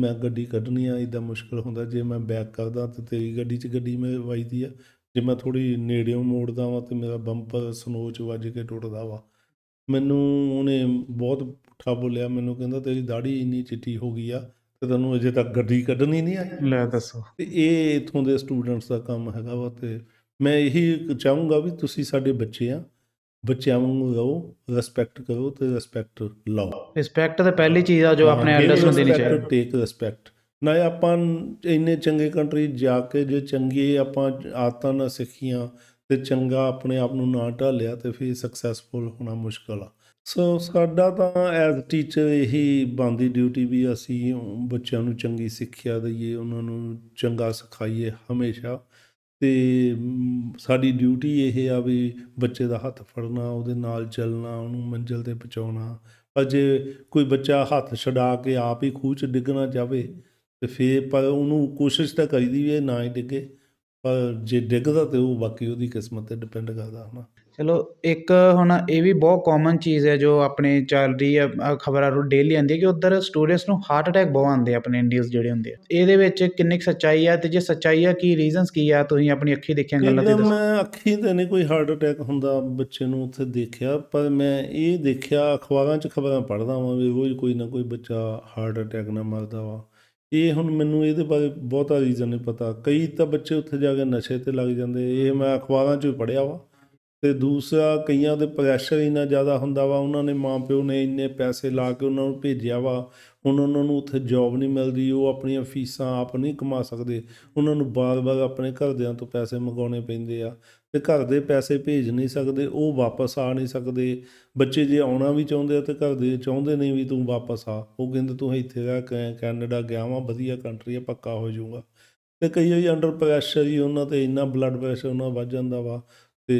ਮੈਂ ਗੱਡੀ ਕੱਢਣੀ ਆ ਇਦਾਂ ਮੁਸ਼ਕਲ ਹੁੰਦਾ ਜੇ ਮੈਂ ਬੈਕ ਕਰਦਾ ਤੇ ਤੇਰੀ ਗੱਡੀ 'ਚ ਗੱਡੀ ਮੇ ਵੱਜਦੀ ਆ ਜੇ ਮੈਂ ਥੋੜੀ ਨੇੜਿਓਂ ਮੋੜਦਾ ਵਾਂ ਤੇ ਮੇਰਾ ਬੰਪਰ ਸਨੋਚ ਵੱਜ ਕੇ ਟੁੱਟਦਾ ਵਾ ਮੈਨੂੰ ਉਹਨੇ ਬਹੁਤ ਪੁੱਠਾ ਬੋਲਿਆ ਮੈਨੂੰ ਕਹਿੰਦਾ ਤੇਰੀ ਦਾੜੀ ਇੰਨੀ ਚਿੱਟੀ ਹੋ ਗਈ ਆ ਤੇ ਤੈਨੂੰ ਅਜੇ ਤੱਕ ਗੱਡੀ ਕੱਢਣੀ ਨਹੀਂ ਆਈ ਲੈ ਦੱਸੋ ਤੇ ਇਹ ਇਥੋਂ ਦੇ ਸਟੂਡੈਂਟਸ ਦਾ ਕੰਮ ਹੈਗਾ ਵਾ ਤੇ ਮੈਂ ਇਹੀ ਚਾਹੂੰਗਾ ਵੀ ਤੁਸੀਂ ਸਾਡੇ ਬੱਚੇ ਆ ਬੱਚਿਆਂ ਨੂੰ ਰਹੋ ਰਿਸਪੈਕਟ ਕਰੋ ਤੇ ਰਿਸਪੈਕਟ ਲਾਓ ਰਿਸਪੈਕਟ ਤਾਂ ਪਹਿਲੀ ਚੀਜ਼ ਆ ਜੋ ਆਪਣੇ ਐਲਡਰਸ ਨੂੰ ਦੇਣੀ ਚਾਹੀਦੀ ਹੈ ਟੇਕ ਰਿਸਪੈਕਟ ਨਾ ਆਪਾਂ ਇੰਨੇ ਚੰਗੇ ਕੰਟਰੀ ਜਾ ਕੇ ਜੇ ਚੰਗੀ ਆਪਾਂ ਆਤਾਂ ਨਾ ਸਿੱਖੀਆਂ ਤੇ ਚੰਗਾ ਆਪਣੇ ਆਪ ਨੂੰ ਨਾ ਢਾਲਿਆ ਤੇ ਫਿਰ ਸਕਸੈਸਫੁਲ ਹੋਣਾ ਮੁਸ਼ਕਲ ਆ ਸੋ ਸਾਡਾ ਤਾਂ ਐਜ਼ ਟੀਚਰ ਇਹੀ ਬੰਦੀ ਡਿਊਟੀ ਵੀ ਅਸੀਂ ਬੱਚਿਆਂ ਨੂੰ ਚੰਗੀ ਸਿੱਖਿਆ ਦਈਏ ਉਹਨਾਂ ਨੂੰ ਚੰਗਾ ਸਿਖਾਈਏ ਹਮੇਸ਼ਾ ਤੇ ਸਾਡੀ ਡਿਊਟੀ ਇਹ ਆ ਵੀ ਬੱਚੇ ਦਾ ਹੱਥ ਫੜਨਾ ਉਹਦੇ ਨਾਲ ਚੱਲਣਾ ਉਹਨੂੰ ਮੰਜ਼ਿਲ 'ਤੇ ਪਹੁੰਚਾਉਣਾ ਪਰ ਜੇ ਕੋਈ ਬੱਚਾ ਹੱਥ ਛਡਾ ਕੇ ਆਪ ਹੀ ਖੂਹ 'ਚ ਡਿੱਗਣਾ ਜਾਵੇ ਤੇ ਫੇਰ ਪਰ ਉਹਨੂੰ ਕੋਸ਼ਿਸ਼ ਤਾਂ ਕਰੀਦੀ ਵੀ ਇਹ ਨਾ ਹੀ ਡਿੱਗੇ ਪਰ ਜੇ ਡਿੱਗਦਾ ਤੇ ਉਹ ਬਾਕੀ ਉਹਦੀ ਕਿਸਮਤ ਤੇ ਡਿਪੈਂਡ ਕਰਦਾ ਹਨਾ ਚਲੋ ਇੱਕ ਹੁਣ ਇਹ ਵੀ ਬਹੁਤ ਕਾਮਨ ਚੀਜ਼ ਹੈ ਜੋ ਆਪਣੇ ਚੱਲ ਰਹੀ ਹੈ ਖਬਰਾਂ ਨੂੰ ਡੇਲੀ ਆਉਂਦੀ ਹੈ ਕਿ ਉੱਧਰ ਸਟੂਡੈਂਟਸ ਨੂੰ ਹਾਰਟ ਅਟੈਕ ਬਹੁਤ ਆਉਂਦੇ ਆ ਆਪਣੇ ਇੰਡੀਅਨਸ ਜਿਹੜੇ ਹੁੰਦੇ ਆ ਇਹਦੇ ਵਿੱਚ ਕਿੰਨੀ ਸੱਚਾਈ ਹੈ ਤੇ ਜੇ ਸੱਚਾਈ ਹੈ ਕੀ ਰੀਜ਼ਨਸ ਕੀ ਆ ਤੁਸੀਂ ਆਪਣੀ ਅੱਖੀ ਦੇਖਿਆ ਗੱਲਾਂ ਤੇ ਦੱਸੋ ਮੈਂ ਅੱਖੀ ਤੇ ਨਹੀਂ ਕੋਈ ਹਾਰਟ ਅਟੈਕ ਹੁੰਦਾ ਬੱਚੇ ਨੂੰ ਉੱਥੇ ਦੇਖਿਆ ਪਰ ਮੈਂ ਇਹ ਦੇਖਿਆ ਅਖਬਾਰਾਂ 'ਚ ਖਬਰਾਂ ਪੜ੍ਹਦਾ ਹਾਂ ਵੀ ਰੋਜ਼ ਕੋਈ ਨਾ ਕੋਈ ਬੱਚਾ ਹਾਰਟ ਅਟੈਕ ਨਾਲ ਮਰਦਾ ਵਾ ਇਹ ਹੁਣ ਮੈਨੂੰ ਇਹਦੇ ਬਾਰੇ ਬਹੁਤਾ ਰੀਜ਼ਨ ਨਹੀਂ ਪਤਾ ਕਈ ਤਾਂ ਬੱਚੇ ਉੱਥੇ ਜਾ ਕੇ ਨਸ਼ੇ ਤੇ ਲੱਗ ਜਾਂਦੇ ਇਹ ਮੈਂ ਅਖਬਾਰਾਂ 'ਚ ਪੜ੍ਹਿਆ ਵਾ ਤੇ ਦੂਸਰਾ ਕਈਆਂ ਦੇ ਪ੍ਰੈਸ਼ਰ ਇੰਨਾ ਜ਼ਿਆਦਾ ਹੁੰਦਾ ਵਾ ਉਹਨਾਂ ਨੇ ਮਾਪਿਓ ਨੇ ਇੰਨੇ ਪੈਸੇ ਲਾ ਕੇ ਉਹਨਾਂ ਨੂੰ ਭੇਜਿਆ ਵਾ ਹੁਣ ਉਹਨਾਂ ਨੂੰ ਉੱਥੇ ਜੌਬ ਨਹੀਂ ਮਿਲਦੀ ਉਹ ਆਪਣੀਆਂ ਫੀਸਾਂ ਆਪ ਨਹੀਂ ਕਮਾ ਸਕਦੇ ਉਹਨਾਂ ਨੂੰ ਬਾਰ-ਬਾਰ ਆਪਣੇ ਘਰਦਿਆਂ ਤੋਂ ਪੈਸੇ ਮੰਗਾਉਣੇ ਪੈਂਦੇ ਆ ਤੇ ਘਰ ਦੇ ਪੈਸੇ ਭੇਜ ਨਹੀਂ ਸਕਦੇ ਉਹ ਵਾਪਸ ਆ ਨਹੀਂ ਸਕਦੇ ਬੱਚੇ ਜੇ ਆਉਣਾ ਵੀ ਚਾਹੁੰਦੇ ਆ ਤੇ ਘਰ ਦੇ ਚਾਹੁੰਦੇ ਨਹੀਂ ਵੀ ਤੂੰ ਵਾਪਸ ਆ ਉਹ ਕਹਿੰਦੇ ਤੂੰ ਇੱਥੇ ਰਹਿ ਕੈਨੇਡਾ ਗਿਆ ਵਾ ਵਧੀਆ ਕੰਟਰੀ ਆ ਪੱਕਾ ਹੋ ਜਾਊਗਾ ਤੇ ਕਈ ਵਾਰੀ ਅੰਡਰ ਪ੍ਰੈਸ਼ਰ ਹੀ ਉਹਨਾਂ ਤੇ ਇੰਨਾ ਬਲੱਡ ਪ੍ਰੈਸ਼ਰ ਉਹਨਾਂ ਵੱਜ ਜਾਂਦਾ ਵਾ ਤੇ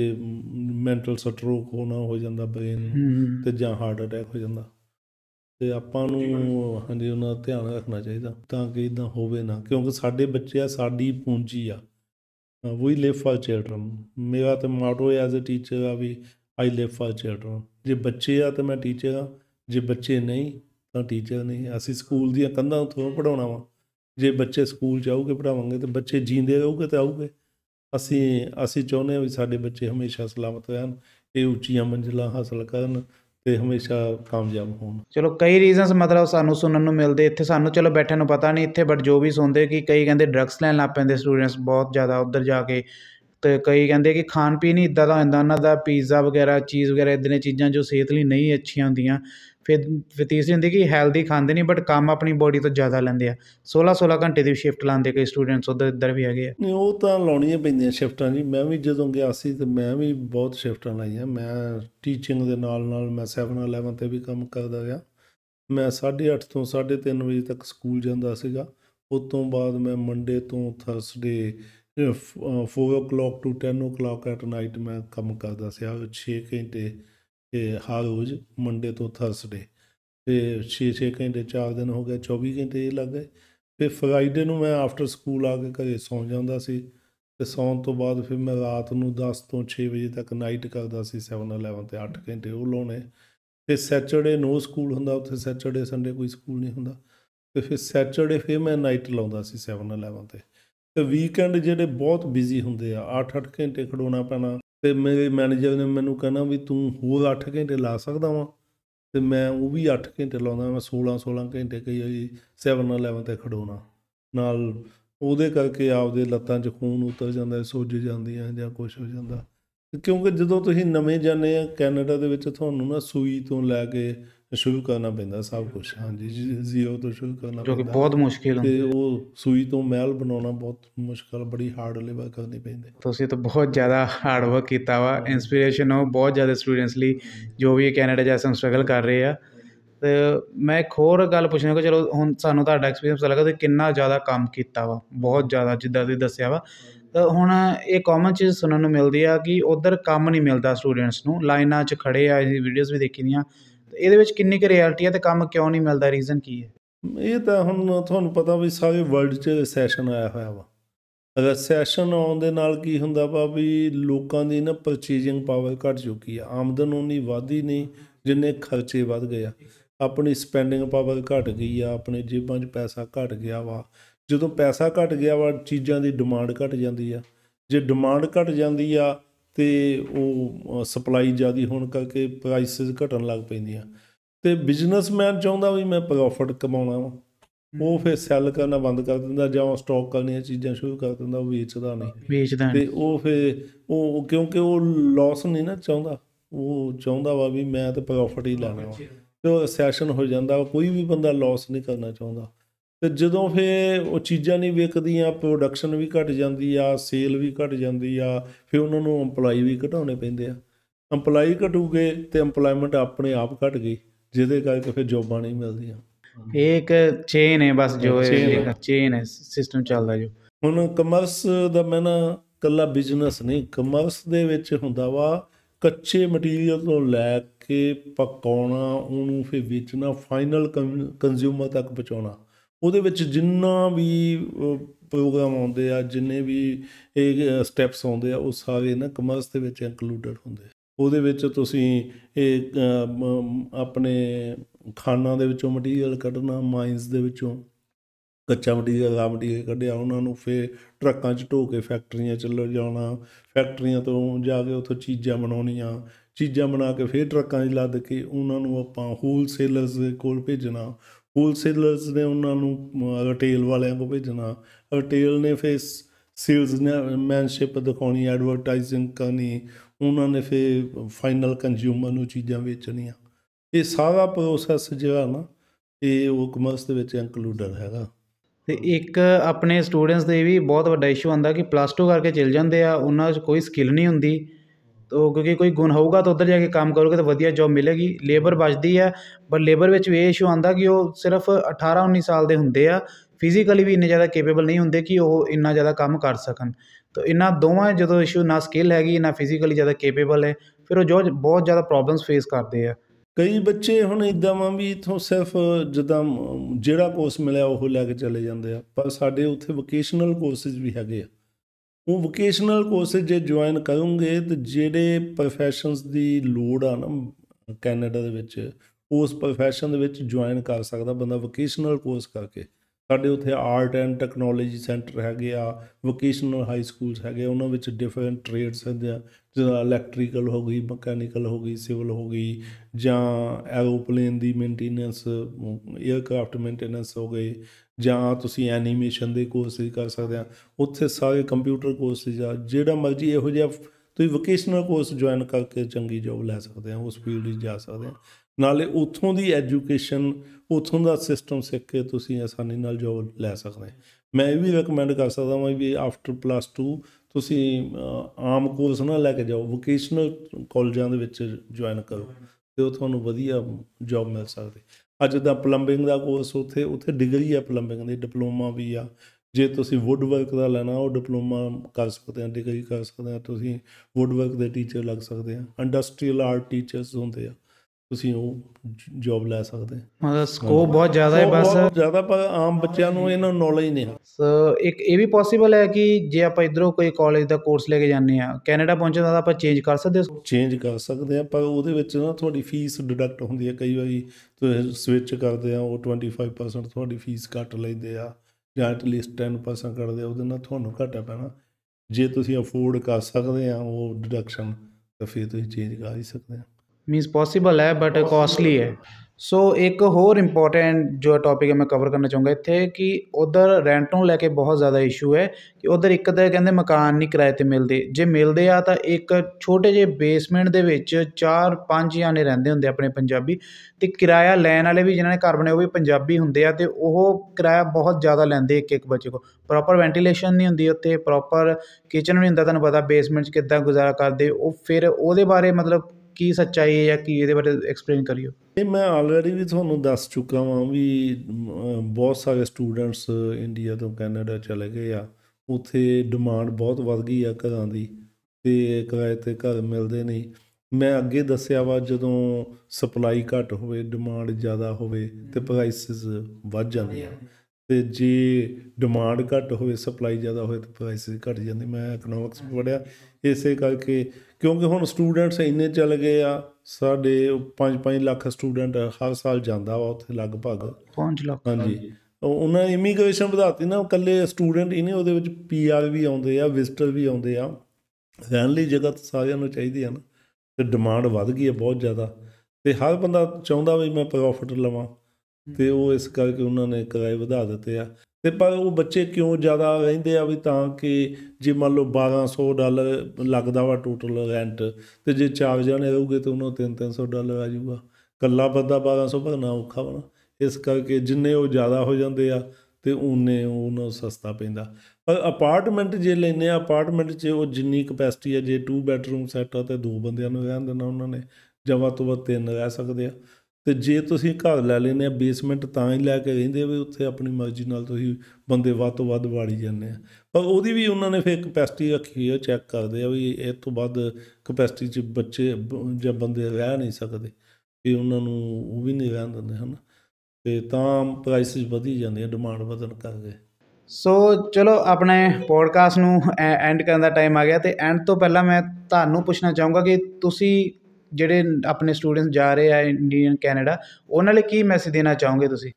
ਮੈਂਟਲ ਸਟ੍ਰੋਕ ਹੋਣਾ ਹੋ ਜਾਂਦਾ ਬ੍ਰੇਨ ਨੂੰ ਤੇ ਜਾਂ ਹਾਰਟ ਅਟੈਕ ਹੋ ਜਾਂਦਾ ਤੇ ਆਪਾਂ ਨੂੰ ਹਾਂਜੀ ਉਹਨਾਂ ਦਾ ਧਿਆਨ ਰੱਖਣਾ ਚਾਹੀਦਾ ਤਾਂ ਕਿ ਇਦਾਂ ਹੋਵੇ ਨਾ ਕਿਉਂਕਿ ਸਾਡੇ ਬੱਚੇ ਆ ਸਾਡੀ ਪੂੰਜੀ ਆ ਵੀ ਲਿਵ ਫॉर ਚਿਲड्रन ਮੇਰਾ ਤੇ ਮਾਟੋ ਐਜ਼ ਅ ਟੀਚਰ ਆ ਵੀ ਆਈ ਲਿਵ ਫॉर ਚਿਲड्रन ਜੇ ਬੱਚੇ ਆ ਤਾਂ ਮੈਂ ਟੀਚਰ ਆ ਜੇ ਬੱਚੇ ਨਹੀਂ ਤਾਂ ਟੀਚਰ ਨਹੀਂ ਅਸੀਂ ਸਕੂਲ ਦੀਆਂ ਕੰਧਾਂ ਤੋਂ ਪੜਾਉਣਾ ਵਾ ਜੇ ਬੱਚੇ ਸਕੂਲ ਜਾਊਗੇ ਪੜਾਵਾਂਗੇ ਤੇ ਬੱਚੇ ਜੀਂਦੇ ਰਹੂਗੇ ਤੇ ਆਊਗੇ ਅਸੀਂ ਅਸੀਂ ਚਾਹੁੰਦੇ ਹਾਂ ਵੀ ਸਾਡੇ ਬੱਚੇ ਹਮੇਸ਼ਾ ਸਲਾਮਤ ਰਹਿਣ ਇਹ ਉੱਚੀਆਂ ਮੰਜ਼ਿਲਾਂ ਹਾਸਲ ਕਰਨ ਤੇ ਹਮੇਸ਼ਾ ਕਾਮਯਾਬ ਹੋਣ ਚਲੋ ਕਈ ਰੀਜ਼ਨਸ ਮਤਲਬ ਸਾਨੂੰ ਸੁਣਨ ਨੂੰ ਮਿਲਦੇ ਇੱਥੇ ਸਾਨੂੰ ਚਲੋ ਬੈਠਿਆਂ ਨੂੰ ਪਤਾ ਨਹੀਂ ਇੱਥੇ ਬਟ ਜੋ ਵੀ ਸੁਣਦੇ ਕਿ ਕਈ ਕਹਿੰਦੇ ਡਰੱਗਸ ਲੈਣ ਲੱਗ ਪੈਂਦੇ ਸਟੂਡੈਂਟਸ ਬਹੁਤ ਜ਼ਿਆਦਾ ਉੱਧਰ ਜਾ ਕੇ ਤੇ ਕਈ ਕਹਿੰਦੇ ਕਿ ਖਾਣ ਪੀਣ ਹੀ ਇਦਾਂ ਦਾ ਹੁੰਦਾ ਉਹਨਾਂ ਦਾ ਪੀਜ਼ਾ ਵਗੈਰਾ ਚੀਜ਼ ਵਗੈਰਾ ਇਦਾਂ ਦੀਆਂ ਚੀਜ਼ਾਂ ਜੋ ਸਿਹਤ ਲਈ ਨਹੀਂ ਅੱਛੀਆਂ ਹੁੰਦੀਆਂ ਫਿਰ ਫਿਰ ਤੀਸਰੀ ਹੁੰਦੀ ਕਿ ਹੈਲਦੀ ਖਾਂਦੇ ਨਹੀਂ ਬਟ ਕੰਮ ਆਪਣੀ ਬੋਡੀ ਤੋਂ ਜ਼ਿਆਦਾ ਲੈਂਦੇ ਆ 16 16 ਘੰਟੇ ਦੀ ਸ਼ਿਫਟ ਲਾਉਂਦੇ ਕਈ ਸਟੂਡੈਂਟਸ ਉਧਰ ਇੱਧਰ ਵੀ ਹੈਗੇ ਆ ਨਹੀਂ ਉਹ ਤਾਂ ਲਾਉਣੀਆਂ ਪੈਂਦੀਆਂ ਸ਼ਿਫਟਾਂ ਜੀ ਮੈਂ ਵੀ ਜਦੋਂ ਗਿਆ ਸੀ ਤੇ ਮੈਂ ਵੀ ਬਹੁਤ ਸ਼ਿਫਟਾਂ ਲਾਈਆਂ ਮੈਂ ਟੀਚਿੰਗ ਦੇ ਨਾਲ ਨਾਲ ਮੈਂ 7 11 ਤੇ ਵੀ ਕੰਮ ਕਰਦਾ ਗਿਆ ਮੈਂ 8:30 ਤੋਂ 3:30 ਵਜੇ ਤੱਕ ਸਕੂਲ ਜਾਂਦਾ ਸੀਗਾ ਉਸ ਤੋਂ ਬਾਅਦ ਮੈਂ ਮੰਡੇ ਤੋਂ ਥਰਸਡੇ 4:00 ਤੋਂ 10:00 ਐਟ ਨਾਈਟ ਮੈਂ ਕੰਮ ਕਰਦਾ ਸੀ 6 ਘੰਟੇ ਕਿ ਹਰ ਰੋਜ਼ ਮੰਡੇ ਤੋਂ ਥਰਸਡੇ ਤੇ 6-6 ਘੰਟੇ 4 ਦਿਨ ਹੋ ਗਏ 24 ਘੰਟੇ ਇਹ ਲੱਗ ਗਏ ਫਿਰ ਫਰਾਈਡੇ ਨੂੰ ਮੈਂ ਆਫਟਰ ਸਕੂਲ ਆ ਕੇ ਘਰੇ ਸੌਂ ਜਾਂਦਾ ਸੀ ਤੇ ਸੌਣ ਤੋਂ ਬਾਅਦ ਫਿਰ ਮੈਂ ਰਾਤ ਨੂੰ 10 ਤੋਂ 6 ਵਜੇ ਤੱਕ ਨਾਈਟ ਕਰਦਾ ਸੀ 7 11 ਤੇ 8 ਘੰਟੇ ਉਹ ਲਾਉਣੇ ਤੇ ਸੈਚਰਡੇ ਨੋ ਸਕੂਲ ਹੁੰਦਾ ਉੱਥੇ ਸੈਚਰਡੇ ਸੰਡੇ ਕੋਈ ਸਕੂਲ ਨਹੀਂ ਹੁੰਦਾ ਤੇ ਫਿਰ ਸੈਚਰਡੇ ਫਿਰ ਮੈਂ ਨਾਈਟ ਲਾਉਂਦਾ ਸੀ 7 11 ਤੇ ਤੇ ਵੀਕਐਂਡ ਜਿਹੜੇ ਬਹੁਤ ਬਿਜ਼ੀ ਹੁੰਦੇ ਆ 8-8 ਘੰਟੇ ਖੜੋਣਾ ਪੈਣਾ ਤੇ ਮੇਰੇ ਮੈਨੇਜਰ ਨੇ ਮੈਨੂੰ ਕਹਿਣਾ ਵੀ ਤੂੰ ਹੋਰ 8 ਘੰਟੇ ਲਾ ਸਕਦਾ ਵਾਂ ਤੇ ਮੈਂ ਉਹ ਵੀ 8 ਘੰਟੇ ਲਾਉਂਦਾ ਮੈਂ 16 16 ਘੰਟੇ ਕਈ ਵਾਰੀ 7 11 ਤੇ ਖੜੋਣਾ ਨਾਲ ਉਹਦੇ ਕਰਕੇ ਆਪਦੇ ਲੱਤਾਂ 'ਚ ਖੂਨ ਉਤਰ ਜਾਂਦਾ ਸੁੱਜ ਜਾਂਦੀਆਂ ਜਾਂ ਕੁਝ ਹੋ ਜਾਂਦਾ ਕਿਉਂਕਿ ਜਦੋਂ ਤੁਸੀਂ ਨਵੇਂ ਜਾਂਦੇ ਆ ਕੈਨੇਡਾ ਦੇ ਵਿੱਚ ਤੁਹਾਨੂੰ ਨਾ ਸੂਈ ਤੋਂ ਲੈ ਕੇ ਸ਼ੁਰੂ ਕਰਨਾ ਪੈਂਦਾ ਸਭ ਕੁਝ ਹਾਂਜੀ ਜ਼ੀਰੋ ਤੋਂ ਸ਼ੁਰੂ ਕਰਨਾ ਪੈਂਦਾ ਜੋ ਬਹੁਤ ਮੁਸ਼ਕਿਲ ਹੁੰਦਾ ਤੇ ਉਹ ਸੂਈ ਤੋਂ ਮਹਿਲ ਬਣਾਉਣਾ ਬਹੁਤ ਮੁਸ਼ਕਲ ਬੜੀ ਹਾਰਡ ਲੇਬਰ ਕਰਨੀ ਪੈਂਦੀ ਤੁਸੀਂ ਤਾਂ ਬਹੁਤ ਜ਼ਿਆਦਾ ਹਾਰਡ ਵਰਕ ਕੀਤਾ ਵਾ ਇਨਸਪੀਰੇਸ਼ਨ ਹੋ ਬਹੁਤ ਜ਼ਿਆਦਾ ਸਟੂਡੈਂਟਸ ਲਈ ਜੋ ਵੀ ਕੈਨੇਡਾ ਜਾ ਜੈਸਾ ਸਟਰਗਲ ਕਰ ਰਹੇ ਆ ਤੇ ਮੈਂ ਇੱਕ ਹੋਰ ਗੱਲ ਪੁੱਛਣਾ ਕਿ ਚਲੋ ਹੁਣ ਸਾਨੂੰ ਤੁਹਾਡਾ ਐਕਸਪੀਰੀਅੰਸ ਲੱਗਾ ਤੇ ਕਿੰਨਾ ਜ਼ਿਆਦਾ ਕੰਮ ਕੀਤਾ ਵਾ ਬਹੁਤ ਜ਼ਿਆਦਾ ਜਿੱਦਾਂ ਤੁਸੀਂ ਦੱਸਿਆ ਵਾ ਤਾਂ ਹੁਣ ਇਹ ਕਾਮਨ ਚੀਜ਼ ਸੁਣਨ ਨੂੰ ਮਿਲਦੀ ਆ ਕਿ ਉਧਰ ਕੰਮ ਨਹੀਂ ਮਿਲਦਾ ਸਟੂਡੈਂਟਸ ਨੂੰ ਲਾਈਨਾਂ 'ਚ ਖੜੇ ਆ ਇਹ ਵੀਡੀਓਜ਼ ਵੀ ਦੇਖੀ ਦੀਆਂ ਇਹਦੇ ਵਿੱਚ ਕਿੰਨੀ ਕਿ ਰਿਐਲਿਟੀ ਹੈ ਤੇ ਕੰਮ ਕਿਉਂ ਨਹੀਂ ਮਿਲਦਾ ਰੀਜ਼ਨ ਕੀ ਹੈ ਇਹ ਤਾਂ ਹੁਣ ਤੁਹਾਨੂੰ ਪਤਾ ਵੀ ਸਾਰੇ ਵਰਲਡ 'ਚ ਸੈਸ਼ਨ ਆਇਆ ਹੋਇਆ ਵਾ ਰੈਸੈਸ਼ਨ ਆਉਣ ਦੇ ਨਾਲ ਕੀ ਹੁੰਦਾ ਵਾ ਵੀ ਲੋਕਾਂ ਦੀ ਨਾ ਪਰਚੇਜਿੰਗ ਪਾਵਰ ਘਟ ਚੁੱਕੀ ਆ ਆਮਦਨ ਉਨੀ ਵਾਧੀ ਨਹੀਂ ਜਿੰਨੇ ਖਰਚੇ ਵੱਧ ਗਏ ਆ ਆਪਣੀ ਸਪੈਂਡਿੰਗ ਪਾਵਰ ਘਟ ਗਈ ਆ ਆਪਣੇ ਜੇਬਾਂ 'ਚ ਪੈਸਾ ਘਟ ਗਿਆ ਵਾ ਜਦੋਂ ਪੈਸਾ ਘਟ ਗਿਆ ਵਾ ਚੀਜ਼ਾਂ ਦੀ ਡਿਮਾਂਡ ਘਟ ਜਾਂਦੀ ਆ ਜੇ ਡਿਮਾਂਡ ਘਟ ਜਾਂਦੀ ਆ ਤੇ ਉਹ ਸਪਲਾਈ ਜ਼ਿਆਦੀ ਹੋਣ ਕਰਕੇ ਪ੍ਰਾਈਸਸ ਘਟਣ ਲੱਗ ਪੈਂਦੀਆਂ ਤੇ ਬਿਜ਼ਨਸਮੈਨ ਚਾਹੁੰਦਾ ਵੀ ਮੈਂ ਪ੍ਰੋਫਿਟ ਕਮਾਉਣਾ ਵਾ ਉਹ ਫਿਰ ਸੈਲ ਕਰਨਾ ਬੰਦ ਕਰ ਦਿੰਦਾ ਜਾਂ ਸਟਾਕ ਕਰਨੀਆਂ ਚੀਜ਼ਾਂ ਸ਼ੁਰੂ ਕਰ ਦਿੰਦਾ ਉਹ ਵੇਚਦਾ ਨਹੀਂ ਵੇਚਦਾ ਤੇ ਉਹ ਫਿਰ ਉਹ ਕਿਉਂਕਿ ਉਹ ਲਾਸ ਨਹੀਂ ਨਾ ਚਾਹੁੰਦਾ ਉਹ ਚਾਹੁੰਦਾ ਵਾ ਵੀ ਮੈਂ ਤੇ ਪ੍ਰੋਫਿਟ ਹੀ ਲੈਣਾ ਵਾ ਤੇ ਉਹ ਸੈਸ਼ਨ ਹੋ ਜਾਂਦਾ ਕੋਈ ਵੀ ਬੰਦਾ ਲਾਸ ਨਹੀਂ ਕਰਨਾ ਚਾਹੁੰਦਾ ਤੇ ਜਦੋਂ ਫੇ ਉਹ ਚੀਜ਼ਾਂ ਨਹੀਂ ਵਿਕਦੀਆਂ ਪ੍ਰੋਡਕਸ਼ਨ ਵੀ ਘਟ ਜਾਂਦੀ ਆ ਸੇਲ ਵੀ ਘਟ ਜਾਂਦੀ ਆ ਫੇ ਉਹਨਾਂ ਨੂੰ EMPLOYE ਵੀ ਘਟਾਉਣੇ ਪੈਂਦੇ ਆ EMPLOYE ਘਟੂਗੇ ਤੇ EMPLOYMENT ਆਪਣੇ ਆਪ ਘਟ ਗਈ ਜਿਹਦੇ ਕਰਕੇ ਫੇ ਜੋਬਾਂ ਨਹੀਂ ਮਿਲਦੀਆਂ ਇਹ ਇੱਕ ਚੇਨ ਹੈ ਬਸ ਜੋ ਇਹ ਚੇਨ ਹੈ ਸਿਸਟਮ ਚੱਲਦਾ ਜੋ ਹੁਣ ਕਮਰਸ ਦਾ ਮੈਂ ਨਾ ਕੱਲਾ ਬਿਜ਼ਨਸ ਨਹੀਂ ਕਮਰਸ ਦੇ ਵਿੱਚ ਹੁੰਦਾ ਵਾ ਕੱਚੇ ਮਟੀਰੀਅਲ ਤੋਂ ਲੈ ਕੇ ਪਕਾਉਣਾ ਉਹਨੂੰ ਫੇ ਵੇਚਣਾ ਫਾਈਨਲ ਕੰਜ਼ਿਊਮਰ ਤੱਕ ਪਹੁੰਚਾਉਣਾ ਉਹਦੇ ਵਿੱਚ ਜਿੰਨਾ ਵੀ ਪ੍ਰੋਗਰਾਮ ਆਉਂਦੇ ਆ ਜਿੰਨੇ ਵੀ ਇਹ ਸਟੈਪਸ ਆਉਂਦੇ ਆ ਉਹ ਸਾਰੇ ਨਾ ਕਮਰਸ ਦੇ ਵਿੱਚ ਇਨਕਲੂਡਡ ਹੁੰਦੇ ਆ ਉਹਦੇ ਵਿੱਚ ਤੁਸੀਂ ਇਹ ਆਪਣੇ ਖਾਨਾ ਦੇ ਵਿੱਚੋਂ ਮਟੀਰੀਅਲ ਕੱਢਣਾ ਮਾਈਨਸ ਦੇ ਵਿੱਚੋਂ ਕੱਚਾ ਮਟੀਰੀਅਲ ਰਾ ਮਟੀਰੀਅਲ ਕੱਢਿਆ ਉਹਨਾਂ ਨੂੰ ਫੇਰ ਟਰੱਕਾਂ 'ਚ ਢੋ ਕੇ ਫੈਕਟਰੀਆਂ 'ਚ ਜਾਣਾ ਫੈਕਟਰੀਆਂ ਤੋਂ ਜਾ ਕੇ ਉੱਥੋਂ ਚੀਜ਼ਾਂ ਬਣਾਉਣੀਆਂ ਚੀਜ਼ਾਂ ਬਣਾ ਕੇ ਫੇਰ ਟਰੱਕਾਂ 'ਚ ਲੱਦ ਕੇ ਉਹਨਾਂ ਨੂੰ ਆਪਾਂ ਹੋਲਸੇਲਰਸ ਕੋਲ ਭੇਜਣਾ ਹੋਲਸੇਲਰਸ ਨੇ ਉਹਨਾਂ ਨੂੰ ਰਿਟੇਲ ਵਾਲਿਆਂ ਕੋ ਭੇਜਣਾ ਰਿਟੇਲ ਨੇ ਫਿਰ ਸੇਲਸ ਮੈਨਸ਼ਿਪ ਦਿਖਾਉਣੀ ਐਡਵਰਟਾਈਜ਼ਿੰਗ ਕਰਨੀ ਉਹਨਾਂ ਨੇ ਫਿਰ ਫਾਈਨਲ ਕੰਜ਼ਿਊਮਰ ਨੂੰ ਚੀਜ਼ਾਂ ਵੇਚਣੀਆਂ ਇਹ ਸਾਰਾ ਪ੍ਰੋਸੈਸ ਜਿਹੜਾ ਨਾ ਇਹ ਉਹ ਕਮਰਸ ਦੇ ਵਿੱਚ ਇਨਕਲੂਡਡ ਹੈਗਾ ਤੇ ਇੱਕ ਆਪਣੇ ਸਟੂਡੈਂਟਸ ਦੇ ਵੀ ਬਹੁਤ ਵੱਡਾ ਇਸ਼ੂ ਆਂਦਾ ਕਿ ਪਲੱਸ 2 ਕਰਕੇ ਚਲ ਜਾਂਦੇ ਆ ਉਹਨਾਂ 'ਚ ਕੋਈ ਸਕਿੱਲ ਨਹੀਂ ਹੁੰਦੀ ਤੋ ਕਿਉਂਕਿ ਕੋਈ ਗੁਣ ਹੋਊਗਾ ਤਾਂ ਉੱਧਰ ਜਾ ਕੇ ਕੰਮ ਕਰੋਗੇ ਤਾਂ ਵਧੀਆ ਜੋਬ ਮਿਲੇਗੀ ਲੇਬਰ ਬਚਦੀ ਹੈ ਪਰ ਲੇਬਰ ਵਿੱਚ ਵੀ ਇਹ ਇਸ਼ੂ ਆਉਂਦਾ ਕਿ ਉਹ ਸਿਰਫ 18 19 ਸਾਲ ਦੇ ਹੁੰਦੇ ਆ ਫਿਜ਼ੀਕਲੀ ਵੀ ਇੰਨੇ ਜ਼ਿਆਦਾ ਕੇਪੇਬਲ ਨਹੀਂ ਹੁੰਦੇ ਕਿ ਉਹ ਇੰਨਾ ਜ਼ਿਆਦਾ ਕੰਮ ਕਰ ਸਕਣ ਤੋ ਇਹਨਾਂ ਦੋਵਾਂ ਜਦੋਂ ਇਸ਼ੂ ਨਾ ਸਕਿੱਲ ਹੈਗੀ ਨਾ ਫਿਜ਼ੀਕਲੀ ਜ਼ਿਆਦਾ ਕੇਪੇਬਲ ਹੈ ਫਿਰ ਉਹ ਜੋ ਬਹੁਤ ਜ਼ਿਆਦਾ ਪ੍ਰੋਬਲਮਸ ਫੇਸ ਕਰਦੇ ਆ ਕਈ ਬੱਚੇ ਹੁਣ ਇਦਾਂ ਵਾਂ ਵੀ ਇਥੋਂ ਸਿਰਫ ਜਦਾਂ ਜਿਹੜਾ ਕੋਰਸ ਮਿਲਿਆ ਉਹ ਲੈ ਕੇ ਚਲੇ ਜਾਂਦੇ ਆ ਪਰ ਸਾਡੇ ਉੱਥੇ ਵੋਕੇਸ਼ਨਲ ਕੋਰਸਸ ਵੀ ਹੈਗੇ ਆ ਉਹ ਵੋਕੇਸ਼ਨਲ ਕੋਰਸ ਜੇ ਜੁਆਇਨ ਕਰੋਗੇ ਤੇ ਜਿਹੜੇ professions ਦੀ ਲੋੜ ਆ ਨਾ ਕੈਨੇਡਾ ਦੇ ਵਿੱਚ ਉਸ profession ਦੇ ਵਿੱਚ ਜੁਆਇਨ ਕਰ ਸਕਦਾ ਬੰਦਾ ਵੋਕੇਸ਼ਨਲ ਕੋਰਸ ਕਰਕੇ ਸਾਡੇ ਉੱਥੇ ਆਰਟ ਐਂਡ ਟੈਕਨੋਲੋਜੀ ਸੈਂਟਰ ਹੈਗੇ ਆ ਵੋਕੇਸ਼ਨਲ ਹਾਈ ਸਕੂਲਸ ਹੈਗੇ ਉਹਨਾਂ ਵਿੱਚ ਡਿਫਰੈਂਟ ਟ੍ਰੇਡਸ ਹੁੰਦੇ ਆ ਜਿਵੇਂ ਇਲੈਕਟ੍ਰੀਕਲ ਹੋ ਗਈ ਮਕੈਨੀਕਲ ਹੋ ਗਈ ਸਿਵਲ ਹੋ ਗਈ ਜਾਂ ਐਰੋਪਲੇਨ ਦੀ ਮੇਨਟੇਨੈਂਸ 에ਅਰਕ੍ਰਾਫਟ ਮੇਨਟੇਨੈਂਸ ਹੋ ਗਈ ਜਾਂ ਤੁਸੀਂ ਐਨੀਮੇਸ਼ਨ ਦੇ ਕੋਰਸ ਵੀ ਕਰ ਸਕਦੇ ਆ ਉੱਥੇ ਸਾਰੇ ਕੰਪਿਊਟਰ ਕੋਰਸ ਜਾਂ ਜਿਹੜਾ ਮਰਜੀ ਇਹੋ ਜਿਹਾ ਤੁਸੀਂ ਵੋਕੇਸ਼ਨਲ ਕੋਰਸ ਜੁਆਇਨ ਕਰਕੇ ਚੰਗੀ ਜੌਬ ਲੈ ਸਕਦੇ ਆ ਉਸ ਫੀਲਡ ਵਿੱਚ ਜਾ ਸਕਦੇ ਆ ਨਾਲੇ ਉਥੋਂ ਦੀ ਐਜੂਕੇਸ਼ਨ ਉਥੋਂ ਦਾ ਸਿਸਟਮ ਸਿੱਖ ਕੇ ਤੁਸੀਂ ਆਸਾਨੀ ਨਾਲ ਜੌਬ ਲੈ ਸਕਦੇ ਮੈਂ ਇਹ ਵੀ ਰეკਮੈਂਡ ਕਰ ਸਕਦਾ ਹਾਂ ਵੀ ਆਫਟਰ ਪਲੱਸ 2 ਤੁਸੀਂ ਆਮ ਕੋਰਸ ਨਾ ਲੈ ਕੇ ਜਾਓ ਵੋਕੇਸ਼ਨਲ ਕਾਲਜਾਂ ਦੇ ਵਿੱਚ ਜੁਆਇਨ ਕਰੋ ਤੇ ਉਹ ਤੁਹਾਨੂੰ ਵਧੀਆ ਜੌਬ ਮਿਲ ਸਕਦੀ ਅੱਜ ਦਾ ਪਲੰਬਿੰਗ ਦਾ ਕੋਰਸ ਉਥੇ ਉਥੇ ਡਿਗਰੀ ਆ ਪਲੰਬਿੰਗ ਦੀ ਡਿਪਲੋਮਾ ਵੀ ਆ ਜੇ ਤੁਸੀਂ ਵੁੱਡ ਵਰਕ ਦਾ ਲੈਣਾ ਉਹ ਡਿਪਲੋਮਾ ਕਰ ਸਕਦੇ ਆ ਡਿਗਰੀ ਕਰ ਸਕਦੇ ਆ ਤੁਸੀਂ ਵੁੱਡ ਵਰਕ ਦੇ ਟੀਚਰ ਲੱਗ ਸਕਦੇ ਆ ਇੰਡਸਟਰੀਅਲ ਆਰਟ ਟੀਚਰਸ ਹੁੰਦੇ ਆ ਤੁਸੀਂ ਉਹ ਜੌਬ ਲੈ ਸਕਦੇ ਮਤਲਬ ਸਕੋਪ ਬਹੁਤ ਜ਼ਿਆਦਾ ਹੈ ਬਸ ਬਹੁਤ ਜ਼ਿਆਦਾ ਪਰ ਆਮ ਬੱਚਿਆਂ ਨੂੰ ਇਹਨਾਂ ਨੂੰ ਨੌਲੇਜ ਨਹੀਂ ਹੈ ਸੋ ਇੱਕ ਇਹ ਵੀ ਪੋਸੀਬਲ ਹੈ ਕਿ ਜੇ ਆਪਾਂ ਇਧਰੋਂ ਕੋਈ ਕਾਲਜ ਦਾ ਕੋਰਸ ਲੈ ਕੇ ਜਾਂਦੇ ਆ ਕੈਨੇਡਾ ਪਹੁੰਚਣ ਦਾ ਆਪਾਂ ਚੇਂਜ ਕਰ ਸਕਦੇ ਹਾਂ ਚੇਂਜ ਕਰ ਸਕਦੇ ਆ ਪਰ ਉਹਦੇ ਵਿੱਚ ਨਾ ਤੁਹਾਡੀ ਫੀਸ ਡਿਡਕਟ ਹੁੰਦੀ ਹੈ ਕਈ ਵਾਰੀ ਤੁਸੀਂ ਸਵਿਚ ਕਰਦੇ ਆ ਉਹ 25% ਤੁਹਾਡੀ ਫੀਸ ਕੱਟ ਲੈਂਦੇ ਆ ਜਾਂ ਐਟ ਲੀਸਟ 10% ਕਰਦੇ ਆ ਉਹਦੇ ਨਾਲ ਤੁਹਾਨੂੰ ਘਾਟਾ ਪੈਣਾ ਜੇ ਤੁਸੀਂ ਅਫੋਰਡ ਕਰ ਸਕਦੇ ਆ ਉਹ ਡਿਡਕਸ਼ਨ ਤਾਂ ਫਿਰ ਤੁਸੀਂ ਚੇਂਜ ਕਰ ਹੀ ਸਕਦੇ ਆ ਮੀਨਸ ਪੋਸੀਬਲ ਹੈ ਬਟ ਕਾਸਟਲੀ ਹੈ ਸੋ ਇੱਕ ਹੋਰ ਇੰਪੋਰਟੈਂਟ ਜੋ ਟਾਪਿਕ ਹੈ ਮੈਂ ਕਵਰ ਕਰਨਾ ਚਾਹੁੰਗਾ ਇੱਥੇ ਕਿ ਉਧਰ ਰੈਂਟ ਨੂੰ ਲੈ ਕੇ ਬਹੁਤ ਜ਼ਿਆਦਾ ਇਸ਼ੂ ਹੈ ਕਿ ਉਧਰ ਇੱਕ ਤਾਂ ਕਹਿੰਦੇ ਮਕਾਨ ਨਹੀਂ ਕਿਰਾਏ ਤੇ ਮਿਲਦੇ ਜੇ ਮਿਲਦੇ ਆ ਤਾਂ ਇੱਕ ਛੋਟੇ ਜਿਹੇ ਬੇਸਮੈਂਟ ਦੇ ਵਿੱਚ 4-5 ਜਾਨੇ ਰਹਿੰਦੇ ਹੁੰਦੇ ਆਪਣੇ ਪੰਜਾਬੀ ਤੇ ਕਿਰਾਇਆ ਲੈਣ ਵਾਲੇ ਵੀ ਜਿਨ੍ਹਾਂ ਨੇ ਘਰ ਬਣਾਏ ਉਹ ਵੀ ਪੰਜਾਬੀ ਹੁੰਦੇ ਆ ਤੇ ਉਹ ਕਿਰਾਇਆ ਬਹੁਤ ਜ਼ਿਆਦਾ ਲੈਂਦੇ ਇੱਕ ਇੱਕ ਬੱਚੇ ਕੋ ਪ੍ਰੋਪਰ ਵੈਂਟੀਲੇਸ਼ਨ ਨਹੀਂ ਹੁੰਦੀ ਉੱਥੇ ਪ੍ਰੋਪਰ ਕਿਚਨ ਨਹੀਂ ਹੁੰਦਾ ਤੁਹਾਨੂੰ ਪਤਾ ਬੇਸਮੈਂਟ 'ਚ ਕਿੱਦਾਂ ਗੁਜ਼ਾਰਾ ਕਰਦੇ ਉਹ ਫਿਰ ਉਹਦੇ ਬਾਰੇ ਮਤਲਬ ਕੀ ਸੱਚਾਈ ਹੈ ਜਾਂ ਕੀ ਇਹਦੇ ਬਾਰੇ ਐਕਸਪਲੇਨ ਕਰਿਓ ਇਹ ਮੈਂ ਆਲਰੇਡੀ ਵੀ ਤੁਹਾਨੂੰ ਦੱਸ ਚੁੱਕਾ ਹਾਂ ਵੀ ਬਹੁਤ ਸਾਰੇ ਸਟੂਡੈਂਟਸ ਇੰਡੀਆ ਤੋਂ ਕੈਨੇਡਾ ਚਲੇ ਗਏ ਆ ਉਥੇ ਡਿਮਾਂਡ ਬਹੁਤ ਵੱਧ ਗਈ ਆ ਘਰਾਂ ਦੀ ਤੇ ਕਿਰਾਏ ਤੇ ਘਰ ਮਿਲਦੇ ਨਹੀਂ ਮੈਂ ਅੱਗੇ ਦੱਸਿਆ ਵਾ ਜਦੋਂ ਸਪਲਾਈ ਘੱਟ ਹੋਵੇ ਡਿਮਾਂਡ ਜ਼ਿਆਦਾ ਹੋਵੇ ਤੇ ਪ੍ਰਾਈਸਸ ਵੱਧ ਜਾਂਦੇ ਆ ਤੇ ਜੇ ਡਿਮਾਂਡ ਘੱਟ ਹੋਵੇ ਸਪਲਾਈ ਜ਼ਿਆਦਾ ਹੋਵੇ ਤਾਂ ਪ੍ਰਾਈਸਿਸ ਘਟ ਜਾਂਦੇ ਮੈਂ ਇਕਨੋਮਿਕਸ ਪੜਿਆ ਇਸੇ ਕਰਕੇ ਕਿਉਂਕਿ ਹੁਣ ਸਟੂਡੈਂਟਸ ਇੰਨੇ ਚੱਲ ਗਏ ਆ ਸਾਡੇ 5-5 ਲੱਖ ਸਟੂਡੈਂਟ ਹਰ ਸਾਲ ਜਾਂਦਾ ਵਾ ਉੱਥੇ ਲਗਭਗ 5 ਲੱਖ ਹਾਂਜੀ ਉਹਨਾਂ ਇਮੀਗ੍ਰੇਸ਼ਨ ਵਧਾਤੀ ਨਾ ਇਕੱਲੇ ਸਟੂਡੈਂਟ ਹੀ ਨਹੀਂ ਉਹਦੇ ਵਿੱਚ ਪੀਆਰ ਵੀ ਆਉਂਦੇ ਆ ਵਿਜ਼ਟਰ ਵੀ ਆਉਂਦੇ ਆ ਰਹਿਣ ਲਈ ਜਗ੍ਹਾ ਤਾਂ ਸਾਰਿਆਂ ਨੂੰ ਚਾਹੀਦੀ ਆ ਨਾ ਤੇ ਡਿਮਾਂਡ ਵੱਧ ਗਈ ਆ ਬਹੁਤ ਜ਼ਿਆਦਾ ਤੇ ਹਰ ਬੰਦਾ ਚਾਹੁੰਦਾ ਵੀ ਮੈਂ ਪ੍ਰੋਫਿਟ ਲਵਾਂ ਤੇ ਉਹ ਇਸ ਕਰਕੇ ਉਹਨਾਂ ਨੇ ਕਿਰਾਏ ਵਧਾ ਦਿੱਤੇ ਆ ਤੇ ਪਰ ਉਹ ਬੱਚੇ ਕਿਉਂ ਜ਼ਿਆਦਾ ਰਹਿੰਦੇ ਆ ਵੀ ਤਾਂ ਕਿ ਜੇ ਮੰਨ ਲਓ 1200 ਡਾਲਰ ਲੱਗਦਾ ਵਾ ਟੋਟਲ ਰੈਂਟ ਤੇ ਜੇ ਚਾਰ ਜਣੇ ਰਹੂਗੇ ਤਾਂ ਉਹਨਾਂ 3-300 ਡਾਲਰ ਆ ਜਾਊਗਾ ਕੱਲਾ ਬੰਦਾ 1200 ਭਰਨਾ ਔਖਾ ਬਣਾ ਇਸ ਕਰਕੇ ਜਿੰਨੇ ਉਹ ਜ਼ਿਆਦਾ ਹੋ ਜਾਂਦੇ ਆ ਤੇ ਉਹਨੇ ਉਹਨਾਂ ਸਸਤਾ ਪੈਂਦਾ ਪਰ ਅਪਾਰਟਮੈਂਟ ਜੇ ਲੈਨੇ ਆ ਅਪਾਰਟਮੈਂਟ 'ਚ ਉਹ ਜਿੰਨੀ ਕਪੈਸਿਟੀ ਆ ਜੇ 2 ਬੈਡਰੂਮ ਸੈੱਟ ਆ ਤੇ ਦੋ ਬੰਦਿਆਂ ਨੂੰ ਰਹਿਣ ਦੇਣਾ ਉਹਨਾਂ ਨੇ ਜਵਾ ਤੋਂ ਵੱਧ ਤਿੰਨ ਰਹਿ ਸਕਦੇ ਆ ਤੇ ਜੇ ਤੁਸੀਂ ਘਰ ਲੈ ਲੈਨੇ ਆ ਬੇਸਮੈਂਟ ਤਾਂ ਹੀ ਲੈ ਕੇ ਰਹਿੰਦੇ ਵੀ ਉੱਥੇ ਆਪਣੀ ਮਰਜ਼ੀ ਨਾਲ ਤੁਸੀਂ ਬੰਦੇ ਵੱਧ ਤੋਂ ਵੱਧ ਵਾੜੀ ਜਾਂਦੇ ਆ ਪਰ ਉਹਦੀ ਵੀ ਉਹਨਾਂ ਨੇ ਫਿਰ ਕਪੈਸਿਟੀ ਰੱਖੀ ਹੈ ਚੈੱਕ ਕਰਦੇ ਆ ਵੀ ਇਹ ਤੋਂ ਵੱਧ ਕਪੈਸਿਟੀ 'ਚ ਬੱਚੇ ਜਾਂ ਬੰਦੇ ਰਹਿ ਨਹੀਂ ਸਕਦੇ ਵੀ ਉਹਨਾਂ ਨੂੰ ਉਹ ਵੀ ਨਹੀਂ ਰਹਿਣ ਦਿੰਦੇ ਹਨ ਤੇ ਤਾਂ ਪ੍ਰਾਈਸਿਸ ਵਧੀ ਜਾਂਦੇ ਆ ਡਿਮਾਂਡ ਵਧਣ ਕਰਕੇ ਸੋ ਚਲੋ ਆਪਣੇ ਪੋਡਕਾਸਟ ਨੂੰ ਐਂਡ ਕਰਨ ਦਾ ਟਾਈਮ ਆ ਗਿਆ ਤੇ ਐਂਡ ਤੋਂ ਪਹਿਲਾਂ ਮੈਂ ਤੁਹਾਨੂੰ ਪੁੱਛਣਾ ਚਾਹੂੰਗਾ ਕਿ ਤੁਸੀਂ ਜਿਹੜੇ ਆਪਣੇ ਸਟੂਡੈਂਟਸ ਜਾ ਰਹੇ ਆ ਇੰਡੀਅਨ ਕੈਨੇਡਾ ਉਹਨਾਂ ਲਈ ਕੀ ਮੈਸੇਜ ਦੇਣਾ ਚਾਹੋਗੇ ਤੁਸੀਂ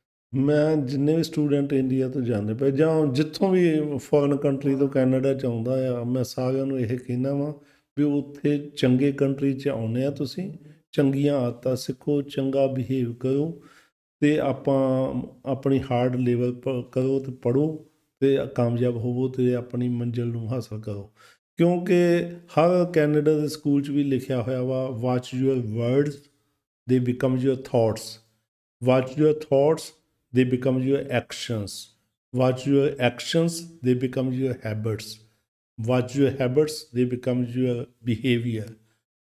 ਮੈਂ ਜਿੰਨੇ ਵੀ ਸਟੂਡੈਂਟ ਇੰਡੀਆ ਤੋਂ ਜਾਂਦੇ ਪਏ ਜਾਂ ਜਿੱਥੋਂ ਵੀ ਫੋਰਨ ਕੰਟਰੀ ਤੋਂ ਕੈਨੇਡਾ ਚ ਆਉਂਦਾ ਆ ਮੈਂ ਸਾਰਿਆਂ ਨੂੰ ਇਹ ਕਹਿਣਾ ਵਾ ਵੀ ਉੱਥੇ ਚੰਗੇ ਕੰਟਰੀ ਚ ਆਉਨੇ ਆ ਤੁਸੀਂ ਚੰਗੀਆਂ ਆਦਤਾਂ ਸਿੱਖੋ ਚੰਗਾ ਬਿਹੇਵ ਕਰੋ ਤੇ ਆਪਾਂ ਆਪਣੀ ਹਾਰਡ ਲੈਵਲ ਕਰੋ ਤੇ ਪੜੋ ਤੇ ਕਾਮਯਾਬ ਹੋਵੋ ਤੇ ਆਪਣੀ ਮੰਜ਼ਿਲ ਨੂੰ ਹਾਸਲ ਕਰੋ ਕਿਉਂਕਿ ਹਰ ਕੈਨੇਡਾ ਦੇ ਸਕੂਲ 'ਚ ਵੀ ਲਿਖਿਆ ਹੋਇਆ ਵਾ watch your words they become your thoughts watch your thoughts they become your actions watch your actions they become your habits watch your habits they become your behaviour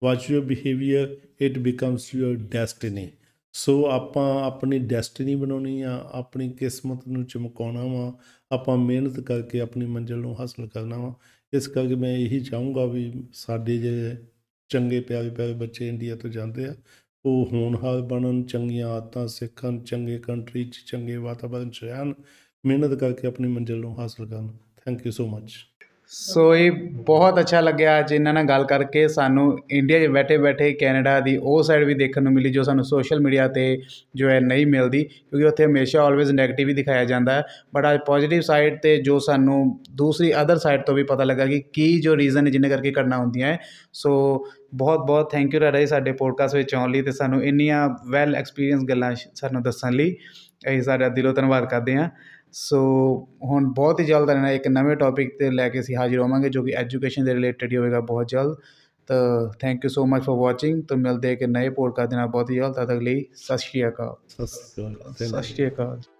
watch your behaviour it becomes your destiny so ਆਪਾਂ ਆਪਣੀ ਡੈਸਟੀਨੀ ਬਣਾਉਣੀ ਆ ਆਪਣੀ ਕਿਸਮਤ ਨੂੰ ਚਮਕਾਉਣਾ ਵਾ ਆਪਾਂ ਮਿਹਨਤ ਕਰਕੇ ਆਪਣੀ ਮੰਜ਼ਿਲ ਨੂੰ ਹਾਸਲ ਕਰਨਾ ਵਾ ਇਸ ਕਰਕੇ ਮੈਂ ਇਹੀ ਚਾਹੂੰਗਾ ਵੀ ਸਾਡੇ ਜੇ ਚੰਗੇ ਪਿਆਰੇ ਪਿਆਰੇ ਬੱਚੇ ਇੰਡੀਆ ਤੋਂ ਜਾਂਦੇ ਆ ਉਹ ਹੋਣਹਾਰ ਬਣਨ ਚੰਗੀਆਂ ਆਦਤਾਂ ਸਿੱਖਣ ਚੰਗੇ ਕੰਟਰੀ 'ਚ ਚੰਗੇ ਵਾਤਾਵਰਣ 'ਚ ਰਹਿਣ ਮਿਹਨਤ ਕਰਕੇ ਆਪਣੀ ਮੰਜ਼ਿਲ ਨੂੰ ਹਾਸਲ ਕਰਨ ਥੈਂਕ ਯੂ ਸੋ ਮੱਚ ਸੋ ਇਹ ਬਹੁਤ ਅੱਛਾ ਲੱਗਿਆ ਅੱਜ ਇਹਨਾਂ ਨਾਲ ਗੱਲ ਕਰਕੇ ਸਾਨੂੰ ਇੰਡੀਆ 'ਚ ਬੈਠੇ ਬੈਠੇ ਕੈਨੇਡਾ ਦੀ ਉਹ ਸਾਈਡ ਵੀ ਦੇਖਣ ਨੂੰ ਮਿਲੀ ਜੋ ਸਾਨੂੰ ਸੋਸ਼ਲ ਮੀਡੀਆ ਤੇ ਜੋ ਹੈ ਨਹੀਂ ਮਿਲਦੀ ਕਿਉਂਕਿ ਉੱਥੇ ਹਮੇਸ਼ਾ ਆਲਵੇਜ਼ ਨੈਗੇਟਿਵ ਹੀ ਦਿਖਾਇਆ ਜਾਂਦਾ ਬਟ ਅੱਜ ਪੋਜ਼ਿਟਿਵ ਸਾਈਡ ਤੇ ਜੋ ਸਾਨੂੰ ਦੂਸਰੀ ਅਦਰ ਸਾਈਡ ਤੋਂ ਵੀ ਪਤਾ ਲੱਗਾ ਕਿ ਕੀ ਜੋ ਰੀਜ਼ਨ ਹੈ ਜਿੰਨੇ ਕਰਕੇ ਕਰਨਾ ਹੁੰਦੀਆਂ ਹੈ ਸੋ ਬਹੁਤ ਬਹੁਤ ਥੈਂਕ ਯੂ ਰਾਈ ਸਾਡੇ ਪੋਡਕਾਸਟ ਵਿੱਚ ਆਉਣ ਲਈ ਤੇ ਸਾਨੂੰ ਇੰਨੀਆਂ ਵੈਲ ਐਕਸਪੀਰੀਅੰਸ ਗੱਲਾਂ ਸਾਨੂੰ ਦੱਸਣ ਲਈ ਇਹ ਸਾਡਾ ਦਿਲੋਂ ਧੰਨਵਾਦ ਕਰਦੇ ਹਾਂ ਸੋ ਹੁਣ ਬਹੁਤ ਹੀ ਜਲਦ ਇੱਕ ਨਵੇਂ ਟੌਪਿਕ 'ਤੇ ਲੈ ਕੇ ਅਸੀਂ ਹਾਜ਼ਰ ਹੋਵਾਂਗੇ ਜੋ ਕਿ ਐਜੂਕੇਸ਼ਨ ਦੇ ਰਿਲੇਟਡ ਹੀ ਹੋਵੇਗਾ ਬਹੁਤ ਜਲਦ ਤਾਂ thank you so much for watching ਤੋਂ ਮਿਲਦੇ ਇੱਕ ਨਏ ਪੋਡਕਾਸਟ ਦੇ ਨਾਲ ਬਹੁਤ ਹੀ ਜਲਦ ਤਦ ਤੱਕ ਲਈ ਸਤਿ ਸ਼੍ਰੀ ਅਕਾਲ ਸਤਿ ਸ਼੍ਰੀ ਅਕਾਲ